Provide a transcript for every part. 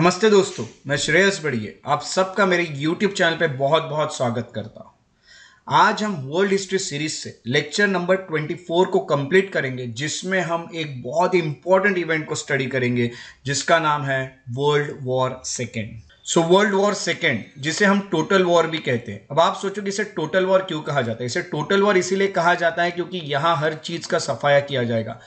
नमस्ते दोस्तों मैं श्रेयस बढ़िए आप सबका मेरे YouTube चैनल पे बहुत बहुत स्वागत करता हूँ आज हम वर्ल्ड हिस्ट्री सीरीज से लेक्चर नंबर 24 को कंप्लीट करेंगे जिसमें हम एक बहुत ही इंपॉर्टेंट इवेंट को स्टडी करेंगे जिसका नाम है world war second so world war second जिसे हम टोटल वॉर भी कहते हैं अब आप सोचो कि इसे टोटल वॉर क्यों कहा जाता है इसे टोटल वॉर इसीलिए कहा जाता है क्योंकि यहाँ हर चीज़ का सफाया किया जाएगा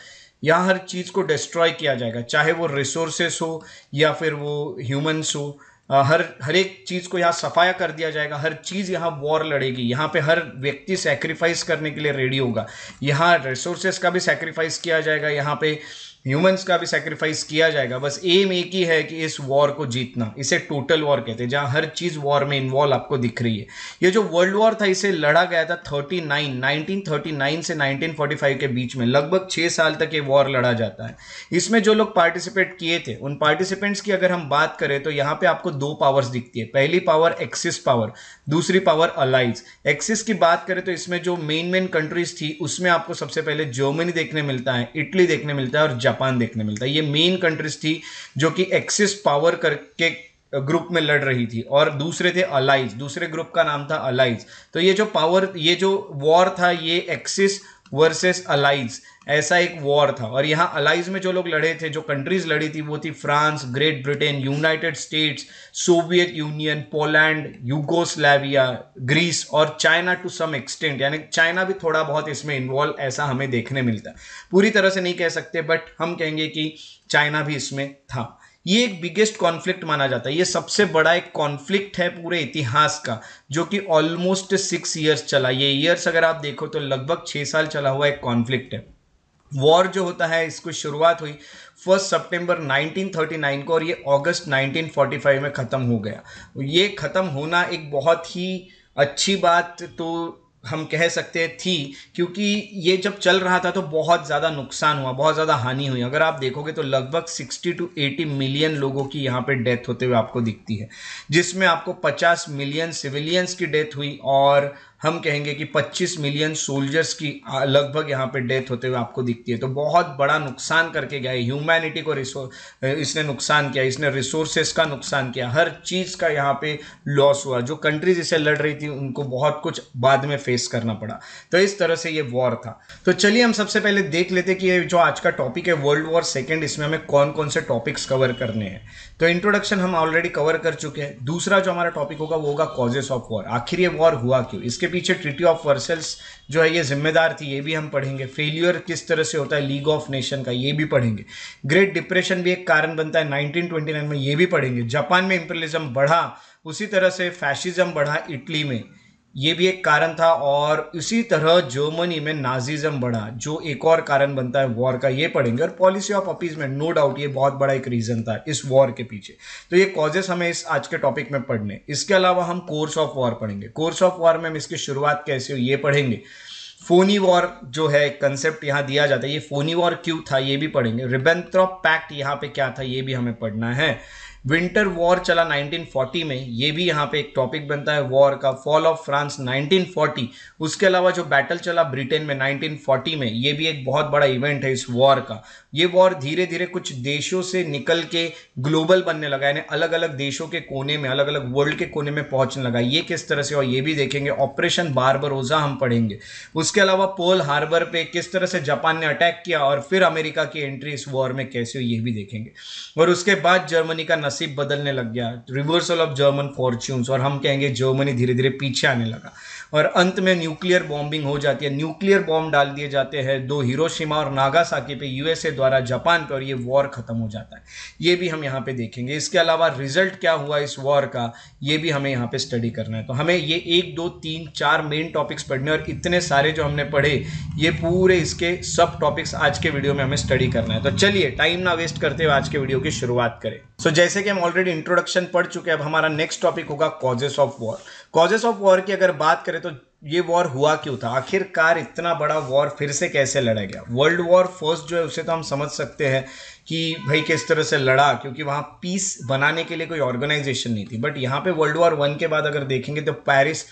यहाँ हर चीज़ को डिस्ट्रॉय किया जाएगा चाहे वो रिसोर्सेस हो या फिर वो ह्यूमन्स हो हर हर एक चीज़ को यहाँ सफाया कर दिया जाएगा हर चीज़ यहाँ वॉर लड़ेगी यहाँ पे हर व्यक्ति सेक्रीफाइस करने के लिए रेडी होगा यहाँ रिसोर्सेस का भी सेक्रीफाइस किया जाएगा यहाँ पे ह्यूमंस का भी सेक्रीफाइस किया जाएगा बस एम एक ही है कि इस वॉर को जीतना इसे टोटल वॉर कहते हैं जहां हर चीज़ वॉर में इन्वॉल्व आपको दिख रही है ये जो वर्ल्ड वॉर था इसे लड़ा गया था 39 1939 से 1945 के बीच में लगभग छह साल तक ये वॉर लड़ा जाता है इसमें जो लोग पार्टिसिपेट किए थे उन पार्टिसिपेंट्स की अगर हम बात करें तो यहाँ पर आपको दो पावर्स दिखती है पहली पावर एक्सिस पावर दूसरी पावर अलाइज एक्सिस की बात करें तो इसमें जो मेन मेन कंट्रीज थी उसमें आपको सबसे पहले जर्मनी देखने मिलता है इटली देखने मिलता है और जापान देखने मिलता है ये मेन कंट्रीज थी जो कि एक्सिस पावर करके ग्रुप में लड़ रही थी और दूसरे थे अलाइज दूसरे ग्रुप का नाम था अलाइज तो ये जो पावर ये जो वॉर था ये एक्सिस वर्सेस अलाइज ऐसा एक वॉर था और यहाँ अलाइज में जो लोग लड़े थे जो कंट्रीज लड़ी थी वो थी France Great Britain United States Soviet Union Poland Yugoslavia Greece और चाइना टू सम एक्सटेंट यानी चाइना भी थोड़ा बहुत इसमें इन्वॉल्व ऐसा हमें देखने मिलता है पूरी तरह से नहीं कह सकते बट हम कहेंगे कि चाइना भी इसमें था ये एक बिगेस्ट कॉन्फ्लिक्ट माना जाता है ये सबसे बड़ा एक कॉन्फ्लिक्ट है पूरे इतिहास का जो कि ऑलमोस्ट सिक्स ईयर्स चला ये ईयर्स अगर आप देखो तो लगभग छः साल चला हुआ एक कॉन्फ्लिक्ट है वॉर जो होता है इसको शुरुआत हुई फर्स्ट सितंबर 1939 को और ये अगस्त 1945 में ख़त्म हो गया ये ख़त्म होना एक बहुत ही अच्छी बात तो हम कह सकते थी क्योंकि ये जब चल रहा था तो बहुत ज़्यादा नुकसान हुआ बहुत ज़्यादा हानि हुई अगर आप देखोगे तो लगभग 60 टू 80 मिलियन लोगों की यहाँ पे डेथ होते हुए आपको दिखती है जिसमें आपको 50 मिलियन सिविलियंस की डेथ हुई और हम कहेंगे कि 25 मिलियन सोल्जर्स की लगभग यहाँ पे डेथ होते हुए आपको दिखती है तो बहुत बड़ा नुकसान करके गया है ह्यूमैनिटी को इसने नुकसान किया इसने रिसोर्सेस का नुकसान किया हर चीज़ का यहाँ पे लॉस हुआ जो कंट्रीज इसे लड़ रही थी उनको बहुत कुछ बाद में फेस करना पड़ा तो इस तरह से ये वॉर था तो चलिए हम सबसे पहले देख लेते कि ये जो आज का टॉपिक है वर्ल्ड वॉर सेकेंड इसमें हमें कौन कौन से टॉपिक्स कवर करने हैं तो इंट्रोडक्शन हम ऑलरेडी कवर कर चुके हैं दूसरा जो हमारा टॉपिक होगा वो होगा कॉजेस ऑफ वॉर आखिर ये वॉर हुआ क्यों इसके पीछे ट्रिटी ऑफ वर्सेल्स जो है ये जिम्मेदार थी ये भी हम पढ़ेंगे फेलियर किस तरह से होता है लीग ऑफ नेशन का ये भी पढ़ेंगे ग्रेट डिप्रेशन भी एक कारण बनता है 1929 में ये भी पढ़ेंगे जापान में इंपरलिज्म बढ़ा उसी तरह से फैशिज्म बढ़ा इटली में ये भी एक कारण था और इसी तरह जर्मनी में नाजीज़म बढ़ा जो एक और कारण बनता है वॉर का ये पढ़ेंगे और policy of appeasement no doubt ये बहुत बड़ा एक रीज़न था इस वॉर के पीछे तो ये कॉजेस हमें इस आज के टॉपिक में पढ़ने इसके अलावा हम कोर्स ऑफ वॉर पढ़ेंगे कोर्स ऑफ वॉर में हम इसकी शुरुआत कैसे हुई ये पढ़ेंगे फोनी वॉर जो है कंसेप्ट यहाँ दिया जाता है ये फोनी वॉर क्यों था ये भी पढ़ेंगे रिबेंथ्रॉप पैक्ट यहाँ पे क्या था ये भी हमें पढ़ना है विंटर वॉर चला 1940 में ये भी यहाँ पे एक टॉपिक बनता है वॉर का फॉल ऑफ फ्रांस 1940 उसके अलावा जो बैटल चला ब्रिटेन में 1940 में ये भी एक बहुत बड़ा इवेंट है इस वॉर का ये वॉर धीरे धीरे कुछ देशों से निकल के ग्लोबल बनने लगा यानी अलग अलग देशों के कोने में अलग अलग वर्ल्ड के कोने में पहुंचने लगा ये किस तरह से और ये भी देखेंगे ऑपरेशन बारबरोजा हम पढ़ेंगे उसके अलावा पोल हार्बर पे किस तरह से जापान ने अटैक किया और फिर अमेरिका की एंट्री इस वॉर में कैसे हुई ये भी देखेंगे और उसके बाद जर्मनी का नसीब बदलने लग गया रिवर्सल ऑफ जर्मन फॉर्च्यून्स और हम कहेंगे जर्मनी धीरे धीरे पीछे आने लगा और अंत में न्यूक्लियर बॉम्बिंग हो जाती है न्यूक्लियर बॉम्ब डाल दिए जाते हैं दो हिरोशिमा और नागासाकी पे यूएसए द्वारा जापान पर और ये वॉर ख़त्म हो जाता है ये भी हम यहाँ पे देखेंगे इसके अलावा रिजल्ट क्या हुआ इस वॉर का ये भी हमें यहाँ पे स्टडी करना है तो हमें ये एक दो तीन चार मेन टॉपिक्स पढ़ने और इतने सारे जो हमने पढ़े ये पूरे इसके सब टॉपिक्स आज के वीडियो में हमें स्टडी करना है तो चलिए टाइम ना वेस्ट करते हुए आज के वीडियो की शुरुआत करें सो so, जैसे कि हम ऑलरेडी इंट्रोडक्शन पढ़ चुके हैं अब हमारा नेक्स्ट टॉपिक होगा causes of war causes of war की अगर बात करें तो ये वॉर हुआ क्यों था आखिरकार इतना बड़ा वॉर फिर से कैसे लड़ा गया वर्ल्ड वॉर फर्स्ट जो है उसे तो हम समझ सकते हैं कि भाई किस तरह से लड़ा क्योंकि वहाँ पीस बनाने के लिए कोई ऑर्गेनाइजेशन नहीं थी बट यहाँ पे वर्ल्ड वॉर वन के बाद अगर देखेंगे तो पेरिस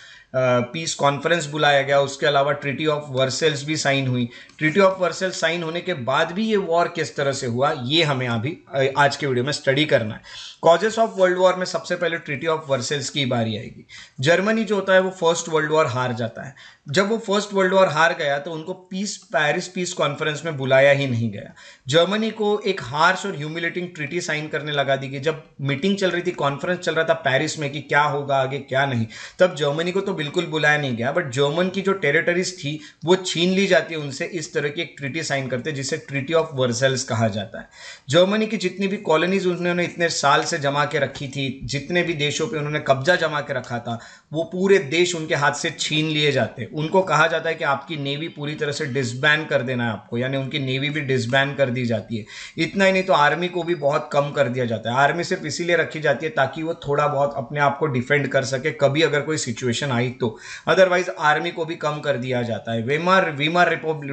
पीस कॉन्फ्रेंस बुलाया गया उसके अलावा ट्रिटी ऑफ वर्सेल्स भी साइन हुई ट्रिटी ऑफ वर्सेल्स साइन होने के बाद भी ये वॉर किस तरह से हुआ ये हमें अभी आज के वीडियो में स्टडी करना है कॉजेस ऑफ वर्ल्ड वॉर में सबसे पहले ट्रिटी ऑफ वर्सेल्स की बारी आएगी जर्मनी जो होता है वो फर्स्ट वर्ल्ड वॉर हार जाता है जब वो फर्स्ट वर्ल्ड वॉर हार गया तो उनको पीस पेरिस पीस कॉन्फ्रेंस में बुलाया ही नहीं गया जर्मनी को एक हार्श और ह्यूमिलेटिंग ट्रिटी साइन करने लगा दी गई जब मीटिंग चल रही थी कॉन्फ्रेंस चल रहा था पेरिस में कि क्या होगा आगे क्या नहीं तब जर्मनी को तो बिल्कुल बुलाया नहीं गया बट जर्मन की जो टेरिटरीज थी वो छीन ली जाती है उनसे इस तरह की एक ट्रिटी साइन करते जिसे ट्रिटी ऑफ वर्सेल्स कहा जाता है जर्मनी की जितनी भी कॉलोनीज उन्होंने इतने साल से जमा के रखी थी जितने भी देशों पे उन्होंने कब्जा जमा के रखा था वो पूरे देश उनके हाथ से छीन लिए जाते उनको कहा जाता है कि आपकी नेवी पूरी तरह से डिसबैन कर देना है आपको यानी उनकी नेवी भी डिसबैन कर दी जाती है इतना ही नहीं तो आर्मी को भी बहुत कम कर दिया जाता है आर्मी सिर्फ इसीलिए रखी जाती है ताकि वो थोड़ा बहुत अपने आप को डिफेंड कर सके कभी अगर कोई सिचुएशन आई तो अदरवाइज आर्मी को भी कम कर दिया जाता है वेमर वीमर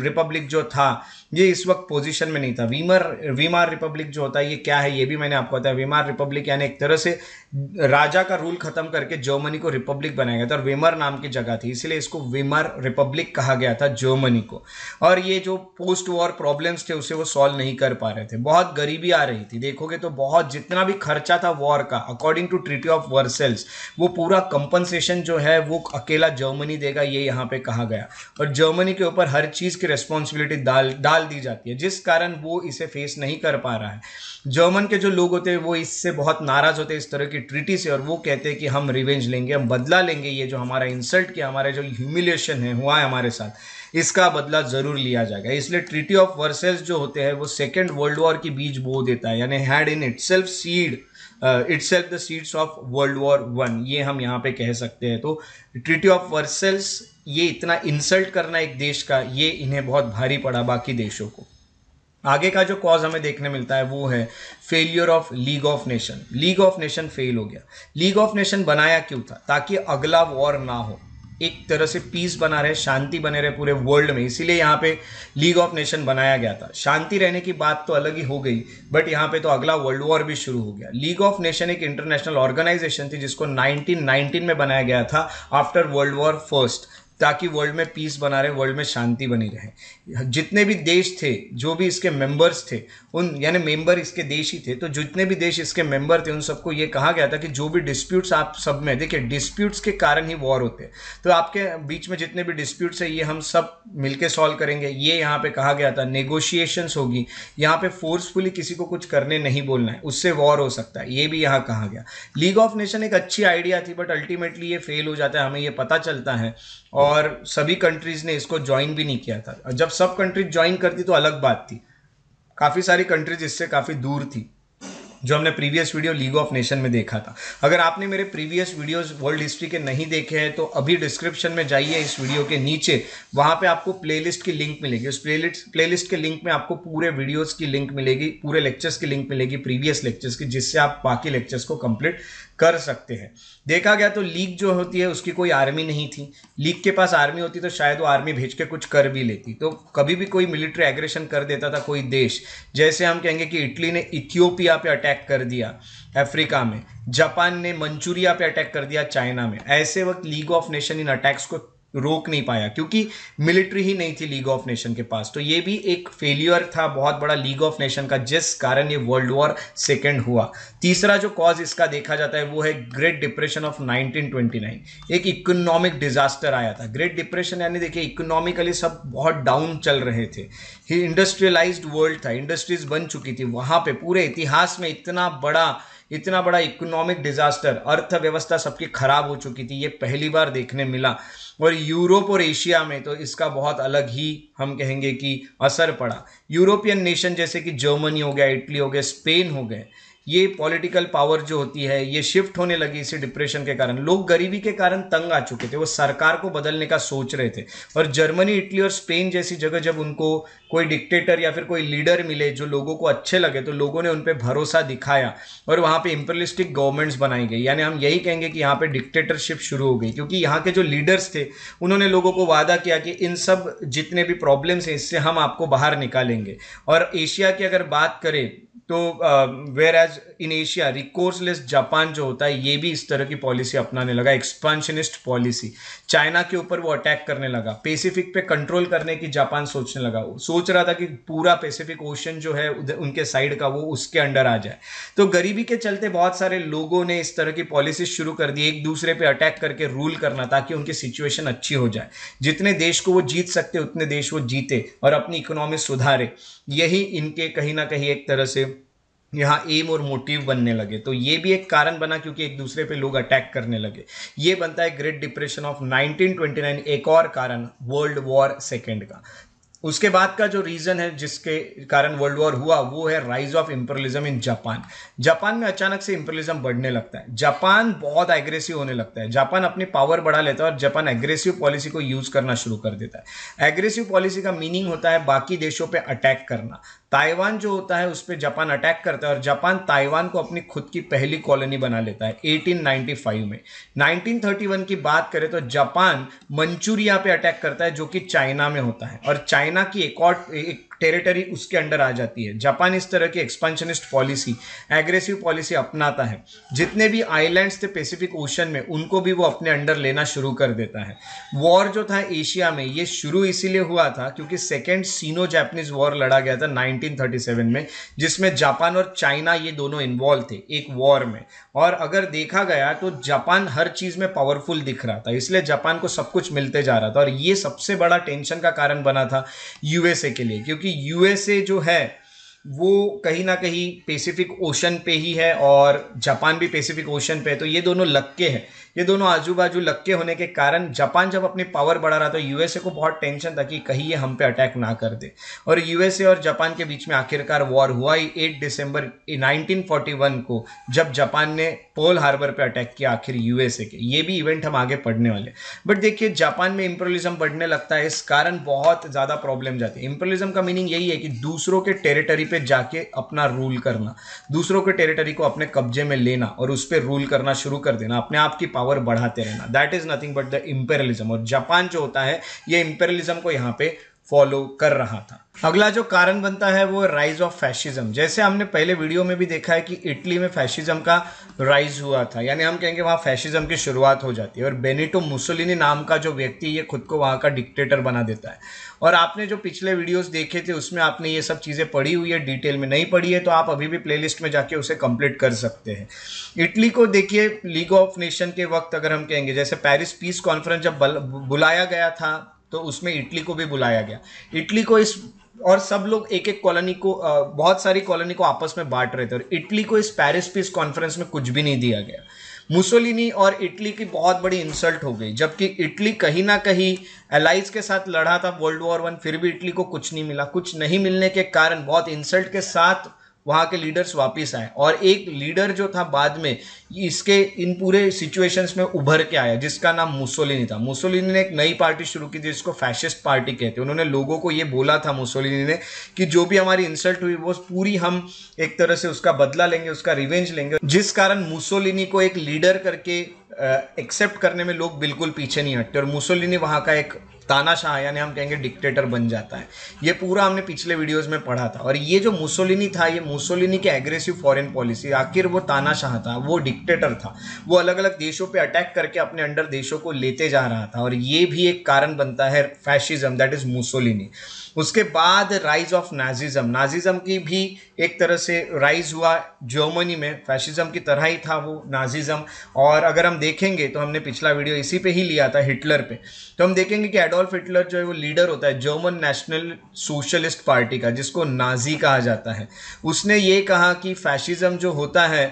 रिपब्लिक जो था ये इस वक्त पोजीशन में नहीं था वीमर वीमार रिपब्लिक जो होता है ये क्या है ये भी मैंने आपको बताया वीमार रिपब्लिक यानी एक तरह से राजा का रूल खत्म करके जर्मनी को रिपब्लिक बनाया गया था और वेमर नाम की जगह थी इसलिए इसको वेमर रिपब्लिक कहा गया था जर्मनी को और ये जो पोस्ट वॉर प्रॉब्लम्स थे उसे वो सॉल्व नहीं कर पा रहे थे बहुत गरीबी आ रही थी देखोगे तो बहुत जितना भी खर्चा था वॉर का according to treaty of Versailles वो पूरा कंपनसेशन जो है वो अकेला जर्मनी देगा ये यहाँ पे कहा गया और जर्मनी के ऊपर हर चीज़ की रिस्पॉन्सिबिलिटी डाल डाल दी जाती है जिस कारण वो इसे फेस नहीं कर पा रहा है जर्मन के जो लोग होते हैं वो इससे बहुत नाराज होते हैं इस तरह की ट्रिटी से और वो कहते हैं कि हम रिवेंज लेंगे हम बदला लेंगे ये जो हमारा इंसल्ट किया हमारा जो ह्यूमिलेशन है हुआ है हमारे साथ इसका बदला ज़रूर लिया जाएगा इसलिए ट्रिटी ऑफ वर्सेस जो होते हैं वो सेकेंड वर्ल्ड वॉर के बीज बो देता है यानी had in it seed itself the seeds of world war one ये हम यहाँ पे कह सकते हैं तो ट्रिटी ऑफ वर्सेल्स ये इतना इंसल्ट करना एक देश का ये इन्हें बहुत भारी पड़ा बाकी देशों को आगे का जो कॉज हमें देखने मिलता है वो है failure of League of Nation League of Nation fail हो गया लीग ऑफ नेशन बनाया क्यों था ताकि अगला वॉर ना हो एक तरह से पीस बना रहे शांति बने रहे पूरे वर्ल्ड में इसीलिए यहाँ पे लीग ऑफ नेशन बनाया गया था शांति रहने की बात तो अलग ही हो गई बट यहाँ पे तो अगला वर्ल्ड वॉर भी शुरू हो गया लीग ऑफ नेशन एक इंटरनेशनल ऑर्गेनाइजेशन थी जिसको 1919 में बनाया गया था आफ्टर वर्ल्ड वॉर फर्स्ट ताकि वर्ल्ड में पीस बना रहे वर्ल्ड में शांति बनी रहे जितने भी देश थे जो भी इसके मेंबर्स थे उन यानी मेंबर इसके देश ही थे तो जितने भी देश इसके मेंबर थे उन सबको ये कहा गया था कि जो भी डिस्प्यूट्स आप सब में देखिए डिस्प्यूट्स के कारण ही वॉर होते हैं तो आपके बीच में जितने भी डिस्प्यूट्स है ये हम सब मिलकर सॉल्व करेंगे ये यहाँ पर कहा गया था नेगोशिएशंस होगी यहाँ पर फोर्सफुली किसी को कुछ करने नहीं बोलना है उससे वॉर हो सकता है ये भी यहाँ कहा गया लीग ऑफ नेशन एक अच्छी आइडिया थी बट अल्टीमेटली ये फेल हो जाता है हमें ये पता चलता है और सभी कंट्रीज ने इसको ज्वाइन भी नहीं किया था जब सब कंट्रीज ज्वाइन करती तो अलग बात थी काफ़ी सारी कंट्रीज इससे काफ़ी दूर थी जो हमने previous video League of Nation में देखा था अगर आपने मेरे प्रीवियस वीडियोस वर्ल्ड हिस्ट्री के नहीं देखे हैं तो अभी डिस्क्रिप्शन में जाइए इस वीडियो के नीचे वहां पे आपको प्लेलिस्ट की लिंक मिलेगी उस प्लेलिस्ट प्लेलिस्ट के लिंक में आपको पूरे वीडियोस की लिंक मिलेगी पूरे लेक्चर्स की लिंक मिलेगी प्रीवियस लेक्चर्स की जिससे आप बाकी लेक्चर्स को कंप्लीट कर सकते हैं देखा गया तो लीग जो होती है उसकी कोई आर्मी नहीं थी लीग के पास आर्मी होती तो शायद वो आर्मी भेज के कुछ कर भी लेती तो कभी भी कोई मिलिट्री एग्रेशन कर देता था कोई देश जैसे हम कहेंगे कि इटली ने इथियोपिया पे अटैक कर दिया अफ्रीका में जापान ने मंचूरिया पे अटैक कर दिया चाइना में ऐसे वक्त लीग ऑफ नेशन इन अटैक्स को रोक नहीं पाया क्योंकि मिलिट्री ही नहीं थी लीग ऑफ नेशन के पास तो ये भी एक फेलियर था बहुत बड़ा लीग ऑफ नेशन का जिस कारण ये वर्ल्ड वॉर सेकेंड हुआ तीसरा जो कॉज इसका देखा जाता है वो है ग्रेट डिप्रेशन ऑफ 1929 एक इकोनॉमिक डिजास्टर आया था ग्रेट डिप्रेशन यानी देखिए इकोनॉमिकली सब बहुत डाउन चल रहे थे इंडस्ट्रियलाइज्ड वर्ल्ड था इंडस्ट्रीज बन चुकी थी वहाँ पर पूरे इतिहास में इतना बड़ा इतना बड़ा इकोनॉमिक डिजास्टर अर्थव्यवस्था सबकी खराब हो चुकी थी ये पहली बार देखने मिला और यूरोप और एशिया में तो इसका बहुत अलग ही हम कहेंगे कि असर पड़ा यूरोपियन नेशन जैसे कि जर्मनी हो गया इटली हो गया स्पेन हो गए ये पॉलिटिकल पावर जो होती है ये शिफ्ट होने लगी इसी डिप्रेशन के कारण लोग गरीबी के कारण तंग आ चुके थे वो सरकार को बदलने का सोच रहे थे और जर्मनी इटली और स्पेन जैसी जगह जब उनको कोई डिक्टेटर या फिर कोई लीडर मिले जो लोगों को अच्छे लगे तो लोगों ने उन पर भरोसा दिखाया और वहाँ पर इम्परलिस्टिक गवर्नमेंट्स बनाई गई यानी हम यही कहेंगे कि यहाँ पर डिक्टेटरशिप शुरू हो गई क्योंकि यहाँ के जो लीडर्स थे उन्होंने लोगों को वादा किया कि इन सब जितने भी प्रॉब्लम्स हैं इससे हम आपको बाहर निकालेंगे और एशिया की अगर बात करें So, uh, whereas in Asia resourceless Japan जो होता है ये भी इस तरह की पॉलिसी अपनाने लगा एक्सपांशनिस्ट पॉलिसी चाइना के ऊपर वो अटैक करने लगा पेसिफिक पे कंट्रोल करने की जापान सोचने लगा वो सोच रहा था कि पूरा पेसिफिक ओशन जो है उनके साइड का वो उसके अंडर आ जाए तो गरीबी के चलते बहुत सारे लोगों ने इस तरह की पॉलिसी शुरू कर दी एक दूसरे पर अटैक करके रूल करना ताकि उनकी सिचुएशन अच्छी हो जाए जितने देश को वो जीत सकते उतने देश वो जीते और अपनी इकोनॉमी सुधारे यही इनके कहीं ना कहीं एक तरह से यहाँ एम और मोटिव बनने लगे तो ये भी एक कारण बना क्योंकि एक दूसरे पे लोग अटैक करने लगे ये बनता है ग्रेट डिप्रेशन ऑफ 1929 एक और कारण वर्ल्ड वॉर सेकेंड का उसके बाद का जो रीज़न है जिसके कारण वर्ल्ड वॉर हुआ वो है rise of imperialism in Japan Japan में अचानक से इम्परलिज्म बढ़ने लगता है जापान बहुत एग्रेसिव होने लगता है जापान अपनी पावर बढ़ा लेता है और जापान एग्रेसिव पॉलिसी को यूज़ करना शुरू कर देता है एग्रेसिव पॉलिसी का मीनिंग होता है बाकी देशों पर अटैक करना ताइवान जो होता है उस पर जापान अटैक करता है और जापान ताइवान को अपनी खुद की पहली कॉलोनी बना लेता है 1895 में 1931 की बात करें तो जापान मंचूरिया पे अटैक करता है जो कि चाइना में होता है और चाइना की एक और एक टेरिटरी उसके अंडर आ जाती है जापान इस तरह की एक्सपांशनिस्ट पॉलिसी एग्रेसिव पॉलिसी अपनाता है जितने भी आइलैंड्स थे पैसिफिक ओशन में उनको भी वो अपने अंडर लेना शुरू कर देता है वॉर जो था एशिया में ये शुरू इसीलिए हुआ था क्योंकि सेकेंड सीनो जापानीज वॉर लड़ा गया था 1937 में जिसमें जापान और चाइना ये दोनों इन्वॉल्व थे एक वॉर में और अगर देखा गया तो जापान हर चीज़ में पावरफुल दिख रहा था इसलिए जापान को सब कुछ मिलते जा रहा था और ये सबसे बड़ा टेंशन का कारण बना था यूएसए के लिए क्योंकि क्योंकि यूएसए जो है वो कहीं ना कहीं पेसिफिक ओशन पे ही है और जापान भी पेसिफिक ओशन पे है तो ये दोनों लग के हैं ये दोनों आजू बाजू लग होने के कारण जापान जब अपनी पावर बढ़ा रहा था यूएसए को बहुत टेंशन था कि कहीं ये हम पे अटैक ना कर दे और यूएसए और जापान के बीच में आखिरकार वॉर हुआ ही एट दिसंबर 1941 को जब जापान ने पोल हार्बर पे अटैक किया आखिर यूएसए के ये भी इवेंट हम आगे पढ़ने वाले बट देखिए जापान में इंप्रोलिज्म बढ़ने लगता है इस कारण बहुत ज़्यादा प्रॉब्लम जाती है इंप्रोलिज्म का मीनिंग यही है कि दूसरों के टेरिटरी पर जाके अपना रूल करना दूसरों के टेरिटरी को अपने कब्जे में लेना और उस पर रूल करना शुरू कर देना अपने आप की पावर पावर बढ़ाते रहना that is nothing but the imperialism और जापान जो होता है ये इंपेरियलिज्म को यहाँ पे फॉलो कर रहा था अगला जो कारण बनता है वो राइज ऑफ फैशिज्म जैसे हमने पहले वीडियो में भी देखा है कि इटली में फैशिज्म का राइज हुआ था यानी हम कहेंगे वहाँ फैशिज्म की शुरुआत हो जाती है और बेनिटो मुसोलिनी नाम का जो व्यक्ति ये खुद को वहाँ का डिक्टेटर बना देता है और आपने जो पिछले वीडियोस देखे थे उसमें आपने ये सब चीज़ें पढ़ी हुई है डिटेल में नहीं पढ़ी है तो आप अभी भी प्ले में जाके उसे कंप्लीट कर सकते हैं इटली को देखिए लीग ऑफ नेशन के वक्त अगर हम कहेंगे जैसे पेरिस पीस कॉन्फ्रेंस जब बुलाया गया था तो उसमें इटली को भी बुलाया गया इटली को इस और सब लोग एक एक कॉलोनी को बहुत सारी कॉलोनी को आपस में बांट रहे थे और इटली को इस पेरिस पीस कॉन्फ्रेंस में कुछ भी नहीं दिया गया मुसोलिनी और इटली की बहुत बड़ी इंसल्ट हो गई जबकि इटली कहीं ना कहीं एलाइज के साथ लड़ा था वर्ल्ड वॉर वन फिर भी इटली को कुछ नहीं मिला कुछ नहीं मिलने के कारण बहुत इंसल्ट के साथ वहाँ के लीडर्स वापस आए और एक लीडर जो था बाद में इसके इन पूरे सिचुएशंस में उभर के आया जिसका नाम मुसोलिनी था मुसोलिनी ने एक नई पार्टी शुरू की थी जिसको फैशिस्ट पार्टी कहते उन्होंने लोगों को ये बोला था मुसोलिनी ने कि जो भी हमारी इंसल्ट हुई वो पूरी हम एक तरह से उसका बदला लेंगे उसका रिवेंज लेंगे जिस कारण मुसोलिनी को एक लीडर करके एक्सेप्ट करने में लोग बिल्कुल पीछे नहीं हटते और मुसोलिनी वहाँ का एक तानाशाह यानी हम कहेंगे डिक्टेटर बन जाता है ये पूरा हमने पिछले वीडियोस में पढ़ा था और ये जो मुसोलिनी था ये मुसोलिनी के एग्रेसिव फॉरेन पॉलिसी आखिर वो तानाशाह था वो डिक्टेटर था वो अलग अलग देशों पे अटैक करके अपने अंडर देशों को लेते जा रहा था और ये भी एक कारण बनता है फैशिज्म दैट इज़ मुसोलिनी उसके बाद राइज ऑफ नाजिज़म नाजिज़म की भी एक तरह से राइज हुआ जर्मनी में फैशिज्म की तरह ही था वो नाजिज़म और अगर हम देखेंगे तो हमने पिछला वीडियो इसी पे ही लिया था हिटलर पे तो हम देखेंगे कि एडोल्फ हिटलर जो है वो लीडर होता है जर्मन नेशनल सोशलिस्ट पार्टी का जिसको नाजी कहा जाता है उसने ये कहा कि फैशिज़म जो होता है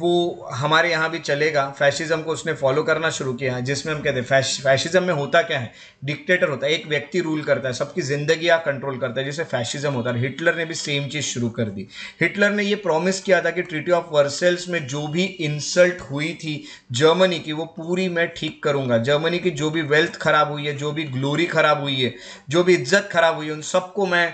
वो हमारे यहाँ भी चलेगा फैशिज़म को उसने फॉलो करना शुरू किया जिसमें हम कहते हैं फैश फैशिज़म में होता क्या है डिक्टेटर होता है एक व्यक्ति रूल करता है सबकी ज़िंदगी कंट्रोल करता है जैसे फैशिज्म होता है हिटलर ने भी सेम चीज़ शुरू कर दी हिटलर ने ये प्रॉमिस किया था कि ट्रिटी ऑफ वर्सेल्स में जो भी इंसल्ट हुई थी जर्मनी की वो पूरी मैं ठीक करूंगा जर्मनी की जो भी वेल्थ खराब हुई है जो भी ग्लोरी खराब हुई है जो भी इज्जत खराब हुई है उन सबको मैं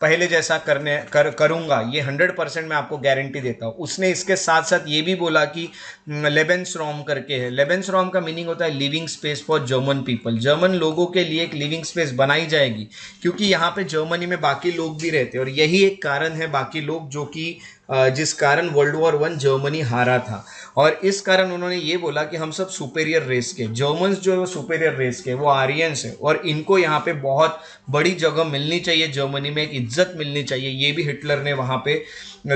पहले जैसा करने कर करूंगा ये हंड्रेड परसेंट मैं आपको गारंटी देता हूँ उसने इसके साथ साथ ये भी बोला कि लेबेंस रॉम करके है लेबेंस रॉम का मीनिंग होता है living space for German people German लोगों के लिए एक लिविंग स्पेस बनाई जाएगी क्योंकि यहाँ पे जर्मनी में बाकी लोग भी रहते और यही एक कारण है बाकी लोग जो कि जिस कारण वर्ल्ड वॉर वन जर्मनी हारा था और इस कारण उन्होंने ये बोला कि हम सब सुपेरियर रेस के जर्मन्स जो है वो सुपेरियर रेस के वो आर्यंस है और इनको यहाँ पे बहुत बड़ी जगह मिलनी चाहिए जर्मनी में एक इज्जत मिलनी चाहिए ये भी हिटलर ने वहाँ पे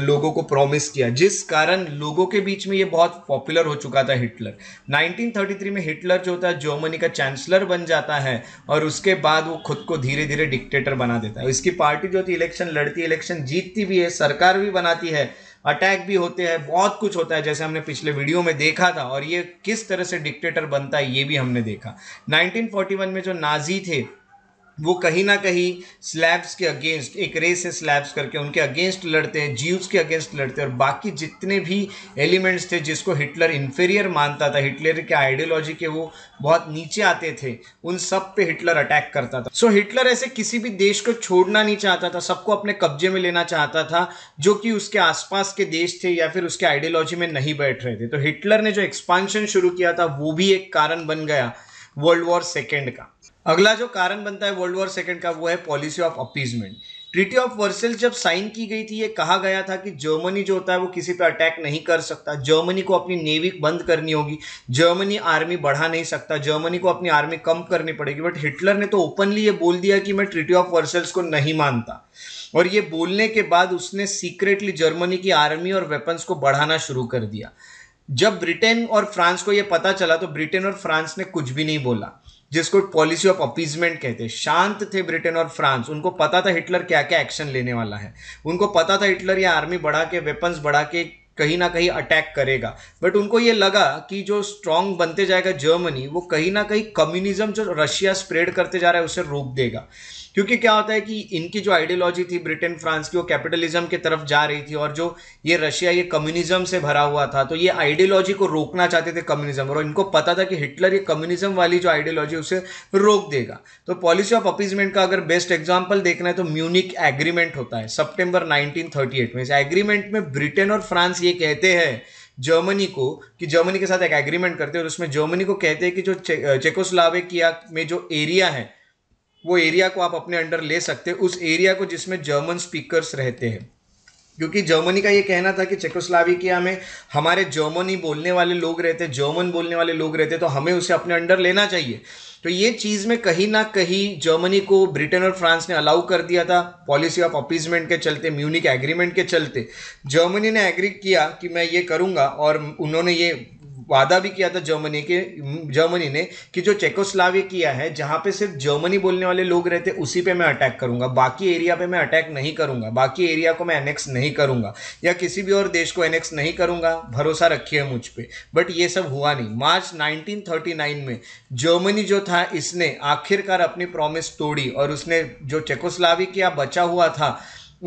लोगों को प्रॉमिस किया जिस कारण लोगों के बीच में ये बहुत पॉपुलर हो चुका था हिटलर 1933 में हिटलर जो होता है जर्मनी का चांसलर बन जाता है और उसके बाद वो खुद को धीरे धीरे डिक्टेटर बना देता है इसकी पार्टी जो होती इलेक्शन लड़ती है इलेक्शन जीतती भी है सरकार भी बनाती है अटैक भी होते हैं बहुत कुछ होता है जैसे हमने पिछले वीडियो में देखा था और ये किस तरह से डिक्टेटर बनता है ये भी हमने देखा 1941 में जो नाजी थे वो कहीं ना कहीं स्लैब्स के अगेंस्ट एक रेस है स्लैब्स करके उनके अगेंस्ट लड़ते हैं जीव्स के अगेंस्ट लड़ते हैं और बाकी जितने भी एलिमेंट्स थे जिसको हिटलर इन्फेरियर मानता था हिटलर के आइडियोलॉजी के वो बहुत नीचे आते थे उन सब पे हिटलर अटैक करता था सो so, हिटलर ऐसे किसी भी देश को छोड़ना नहीं चाहता था सबको अपने कब्जे में लेना चाहता था जो कि उसके आसपास के देश थे या फिर उसके आइडियोलॉजी में नहीं बैठ रहे थे तो हिटलर ने जो एक्सपांशन शुरू किया था वो भी एक कारण बन गया वर्ल्ड वॉर सेकेंड का अगला जो कारण बनता है वर्ल्ड वॉर सेकेंड का वो है policy of appeasement treaty of Versailles जब साइन की गई थी ये कहा गया था कि जर्मनी जो होता है वो किसी पे अटैक नहीं कर सकता जर्मनी को अपनी नेवी बंद करनी होगी जर्मनी आर्मी बढ़ा नहीं सकता जर्मनी को अपनी आर्मी कम करनी पड़ेगी बट हिटलर ने तो ओपनली ये बोल दिया कि मैं ट्रीटी ऑफ वर्सेल्स को नहीं मानता और ये बोलने के बाद उसने सीक्रेटली जर्मनी की आर्मी और वेपन्स को बढ़ाना शुरू कर दिया जब ब्रिटेन और फ्रांस को ये पता चला तो ब्रिटेन और फ्रांस ने कुछ भी नहीं बोला जिसको पॉलिसी ऑफ अपीजमेंट कहते हैं शांत थे ब्रिटेन और फ्रांस उनको पता था हिटलर क्या क्या एक्शन लेने वाला है उनको पता था हिटलर या आर्मी बढ़ा के वेपन्स बढ़ा के कहीं ना कहीं अटैक करेगा बट उनको ये लगा कि जो स्ट्रांग बनते जाएगा जर्मनी वो कहीं ना कहीं कम्युनिज्म जो रशिया स्प्रेड करते जा रहा है उसे रोक देगा क्योंकि क्या होता है कि इनकी जो आइडियोलॉजी थी ब्रिटेन फ्रांस की वो कैपिटलिज्म की तरफ जा रही थी और जो ये रशिया ये कम्युनिज्म से भरा हुआ था तो ये आइडियोलॉजी को रोकना चाहते थे कम्युनिज्म और इनको पता था कि हिटलर ये कम्युनिज्म वाली जो आइडियोलॉजी उसे रोक देगा तो पॉलिसी ऑफ अपीजमेंट का अगर बेस्ट एग्जाम्पल देखना है तो म्यूनिक एग्रीमेंट होता है सप्टेम्बर नाइनटीन में इस एग्रीमेंट में ब्रिटेन और फ्रांस ये कहते हैं जर्मनी को कि जर्मनी के साथ एक एग्रीमेंट करते हैं और उसमें जर्मनी को कहते हैं कि जो चे, किया में जो एरिया है वो एरिया को आप अपने अंडर ले सकते उस एरिया को जिसमें जर्मन स्पीकर्स रहते हैं क्योंकि जर्मनी का ये कहना था कि चेकोस्लाविकिया में हमारे जर्मनी बोलने वाले लोग रहते जर्मन बोलने वाले लोग रहते तो हमें उसे अपने अंडर लेना चाहिए तो ये चीज़ में कहीं ना कहीं जर्मनी को ब्रिटेन और फ्रांस ने अलाउ कर दिया था पॉलिसी ऑफ अपीजमेंट के चलते म्यूनिक एग्रीमेंट के चलते जर्मनी ने एग्री किया कि मैं ये करूँगा और उन्होंने ये वादा भी किया था जर्मनी के जर्मनी ने कि जो किया है जहाँ पे सिर्फ जर्मनी बोलने वाले लोग रहते उसी पे मैं अटैक करूंगा बाकी एरिया पे मैं अटैक नहीं करूंगा बाकी एरिया को मैं एनेक्स नहीं करूंगा या किसी भी और देश को एनेक्स नहीं करूंगा भरोसा रखिए मुझ पर बट ये सब हुआ नहीं मार्च नाइनटीन में जर्मनी जो था इसने आखिरकार अपनी प्रॉमिस तोड़ी और उसने जो चेकोस्लावी किया बचा हुआ था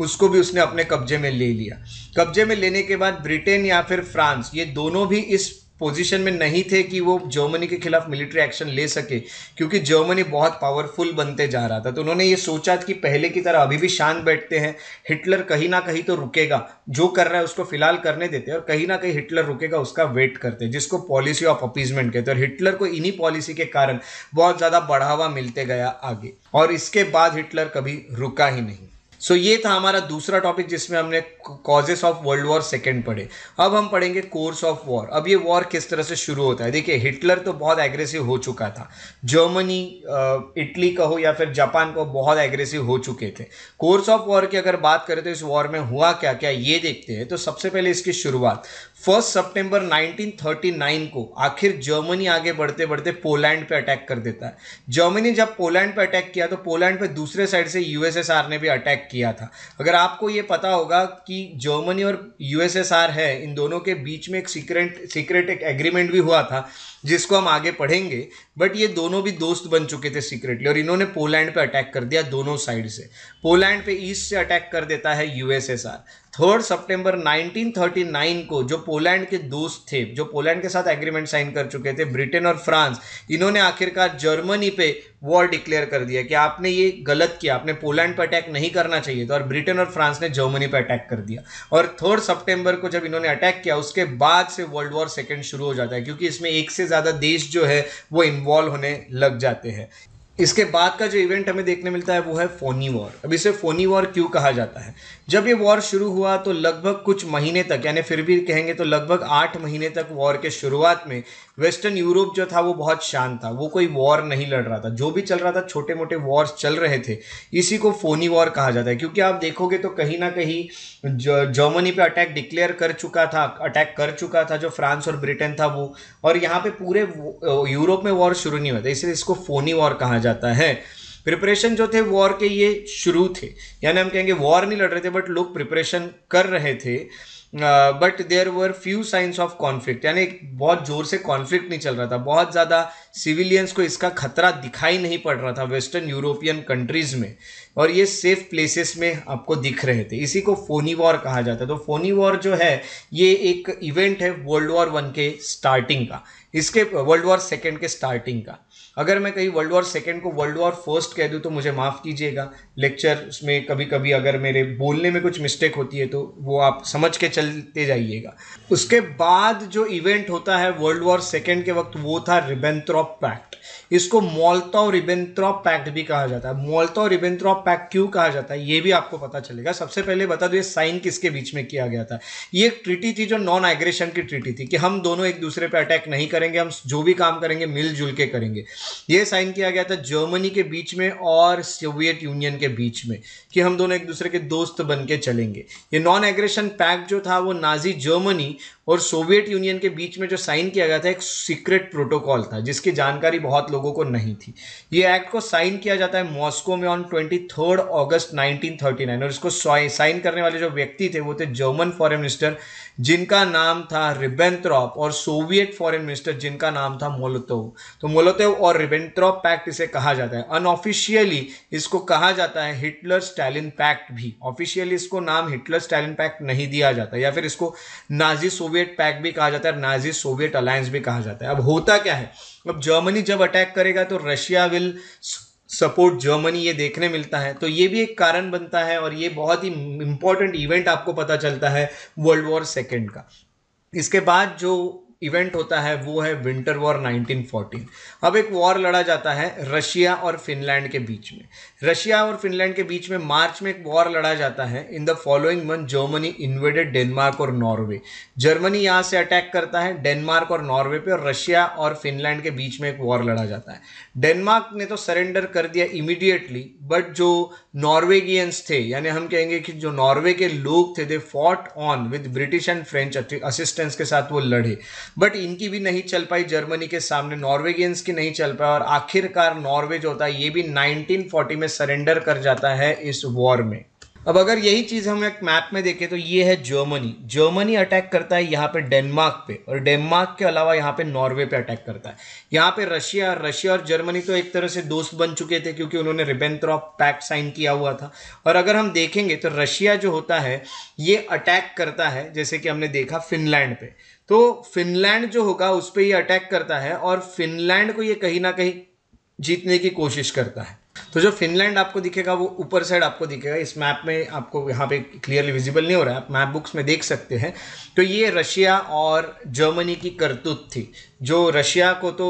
उसको भी उसने अपने कब्जे में ले लिया कब्जे में लेने के बाद ब्रिटेन या फिर फ्रांस ये दोनों भी इस पोजीशन में नहीं थे कि वो जर्मनी के खिलाफ मिलिट्री एक्शन ले सके क्योंकि जर्मनी बहुत पावरफुल बनते जा रहा था तो उन्होंने ये सोचा कि पहले की तरह अभी भी शांत बैठते हैं हिटलर कहीं ना कहीं तो रुकेगा जो कर रहा है उसको फिलहाल करने देते हैं और कहीं ना कहीं हिटलर रुकेगा उसका वेट करते हैं जिसको पॉलिसी ऑफ अपीजमेंट कहते हैं और हिटलर को इन्हीं पॉलिसी के कारण बहुत ज़्यादा बढ़ावा मिलते गया आगे और इसके बाद हिटलर कभी रुका ही नहीं सो ये था हमारा दूसरा टॉपिक जिसमें हमने causes of world war second पढ़े अब हम पढ़ेंगे कोर्स ऑफ वॉर अब ये वॉर किस तरह से शुरू होता है देखिए हिटलर तो बहुत एग्रेसिव हो चुका था जर्मनी इटली कहो या फिर जापान को बहुत एग्रेसिव हो चुके थे कोर्स ऑफ वॉर की अगर बात करें तो इस वॉर में हुआ क्या क्या ये देखते हैं तो सबसे पहले इसकी शुरुआत फर्स्ट सितंबर 1939 को आखिर जर्मनी आगे बढ़ते बढ़ते पोलैंड पे अटैक कर देता है जर्मनी जब पोलैंड पे अटैक किया तो पोलैंड पे दूसरे साइड से यूएसएसआर ने भी अटैक किया था अगर आपको ये पता होगा कि जर्मनी और यूएसएसआर है इन दोनों के बीच में एक सीक्रेट सीक्रेट एक एग्रीमेंट भी हुआ था जिसको हम आगे पढ़ेंगे बट ये दोनों भी दोस्त बन चुके थे सीक्रेटली और इन्होंने पोलैंड पे अटैक कर दिया दोनों साइड से पोलैंड पे ईस्ट से अटैक कर देता है यूएसएसआर थर्ड सितंबर 1939 को जो पोलैंड के दोस्त थे जो पोलैंड के साथ एग्रीमेंट साइन कर चुके थे ब्रिटेन और फ्रांस इन्होंने आखिरकार जर्मनी पे वॉर डिक्लेयर कर दिया कि आपने ये गलत किया आपने पोलैंड पर अटैक नहीं करना चाहिए था और ब्रिटेन और फ्रांस ने जर्मनी पर अटैक कर दिया और थर्ड सितंबर को जब इन्होंने अटैक किया उसके बाद से वर्ल्ड वॉर सेकेंड शुरू हो जाता है क्योंकि इसमें एक से ज़्यादा देश जो है वो इन्वॉल्व होने लग जाते हैं इसके बाद का जो इवेंट हमें देखने मिलता है वो है फोनी वॉर अब इसे फोनी वॉर क्यों कहा जाता है जब ये वॉर शुरू हुआ तो लगभग कुछ महीने तक यानी फिर भी कहेंगे तो लगभग आठ महीने तक वॉर के शुरुआत में वेस्टर्न यूरोप जो था वो बहुत शांत था वो कोई वॉर नहीं लड़ रहा था जो भी चल रहा था छोटे मोटे वॉर्स चल रहे थे इसी को फोनी वॉर कहा जाता है क्योंकि आप देखोगे तो कहीं ना कहीं जर्मनी पे अटैक डिक्लेयर कर चुका था अटैक कर चुका था जो फ्रांस और ब्रिटेन था वो और यहाँ पे पूरे यूरोप में वॉर शुरू नहीं हुआ था इसलिए इसको फोनी वॉर कहा जाता है प्रिपरेशन जो थे वॉर के ये शुरू थे यानी हम कहेंगे वॉर नहीं लड़ रहे थे बट लोग प्रिपरेशन कर रहे थे but there were few signs of conflict यानी बहुत जोर से कॉन्फ्लिक्ट नहीं चल रहा था बहुत ज़्यादा सिविलियंस को इसका खतरा दिखाई नहीं पड़ रहा था वेस्टर्न यूरोपियन कंट्रीज़ में और ये सेफ प्लेसेस में आपको दिख रहे थे इसी को फोनी वॉर कहा जाता है तो फोनी वॉर जो है ये एक इवेंट है वर्ल्ड वॉर वन के स्टार्टिंग का इसके वर्ल्ड वॉर सेकेंड के स्टार्टिंग का अगर मैं कहीं वर्ल्ड वॉर सेकेंड को वर्ल्ड वॉर फर्स्ट कह दूँ तो मुझे माफ़ कीजिएगा लेक्चर उसमें कभी कभी अगर मेरे बोलने में कुछ मिस्टेक होती है तो वो आप समझ के चलते जाइएगा उसके बाद जो इवेंट होता है वर्ल्ड वॉर सेकेंड के वक्त वो था रिबेंथ्रॉप पैक्ट इसको मोलताव रिबेंथ्रॉप पैक्ट भी कहा जाता है मोलताव रिबेंथ्रॉप पैक्ट क्यों कहा जाता है ये भी आपको पता चलेगा सबसे पहले बता दो ये साइन किसके बीच में किया गया था ये एक ट्रीटी थी जो नॉन एग्रेशन की ट्रीटी थी कि हम दोनों एक दूसरे पर अटैक नहीं करेंगे हम जो भी काम करेंगे मिलजुल के करेंगे ये साइन किया गया था जर्मनी के बीच में और सोवियत यूनियन के बीच में कि हम दोनों एक दूसरे के दोस्त बन के चलेंगे ये नॉन एग्रेशन पैक्ट जो था वो नाजी जर्मनी और सोवियत यूनियन के बीच में जो साइन किया गया था एक सीक्रेट प्रोटोकॉल था जिसकी जानकारी बहुत लोगों को नहीं थी ये एक्ट को साइन किया जाता है मॉस्को में ऑन ट्वेंटी थर्ड अगस्त 1939 और इसको साइन करने वाले जो व्यक्ति थे वो थे जर्मन फॉरन मिनिस्टर जिनका नाम था रिबेंथ्रॉप और सोवियत फॉरेन मिनिस्टर जिनका नाम था मोलोतोव तो मोलोतोव और रिबेंथ्रॉप पैक्ट इसे कहा जाता है अनऑफिशियली इसको कहा जाता है हिटलर स्टालिन पैक्ट भी ऑफिशियली इसको नाम हिटलर स्टालिन पैक्ट नहीं दिया जाता या फिर इसको नाजी सोवियत पैक्ट भी कहा जाता है नाजी सोवियत अलायंस भी कहा जाता है अब होता क्या है अब जर्मनी जब अटैक करेगा तो रशिया विल सपोर्ट जर्मनी ये देखने मिलता है तो ये भी एक कारण बनता है और ये बहुत ही इम्पॉर्टेंट इवेंट आपको पता चलता है वर्ल्ड वॉर सेकेंड का इसके बाद जो इवेंट होता है वो है विंटर वॉर 1914 अब एक वॉर लड़ा जाता है रशिया और फिनलैंड के बीच में रशिया और फिनलैंड के बीच में मार्च में एक वॉर लड़ा जाता है in the following month Germany invaded Denmark और नॉर्वे जर्मनी यहाँ से अटैक करता है डेनमार्क और नॉर्वे पे और रशिया और फिनलैंड के बीच में एक वॉर लड़ा जाता है डेनमार्क ने तो सरेंडर कर दिया इमीडिएटली बट जो नॉर्वेगियंस थे यानी हम कहेंगे कि जो नॉर्वे के लोग थे they fought on with British and French assistance के साथ वो लड़े बट इनकी भी नहीं चल पाई जर्मनी के सामने नॉर्वेगियंस की नहीं चल पाई और आखिरकार नॉर्वे जो होता है ये भी 1940 में सरेंडर कर जाता है इस वॉर में अब अगर यही चीज़ हम एक मैप में देखें तो ये है जर्मनी जर्मनी अटैक करता है यहाँ पे डेनमार्क पे और डेनमार्क के अलावा यहाँ पे नॉर्वे पे अटैक करता है यहाँ पे रशिया रशिया और जर्मनी तो एक तरह से दोस्त बन चुके थे क्योंकि उन्होंने रिबेंथ्रॉप पैक्ट साइन किया हुआ था और अगर हम देखेंगे तो रशिया जो होता है ये अटैक करता है जैसे कि हमने देखा फिनलैंड पर तो फिनलैंड जो होगा उस पर ये अटैक करता है और फिनलैंड को ये कहीं ना कहीं जीतने की कोशिश करता है तो जो फिनलैंड आपको दिखेगा वो ऊपर साइड आपको दिखेगा इस मैप में आपको यहाँ पे क्लियरली विजिबल नहीं हो रहा है आप मैप बुक्स में देख सकते हैं तो ये रशिया और जर्मनी की करतूत थी जो रशिया को तो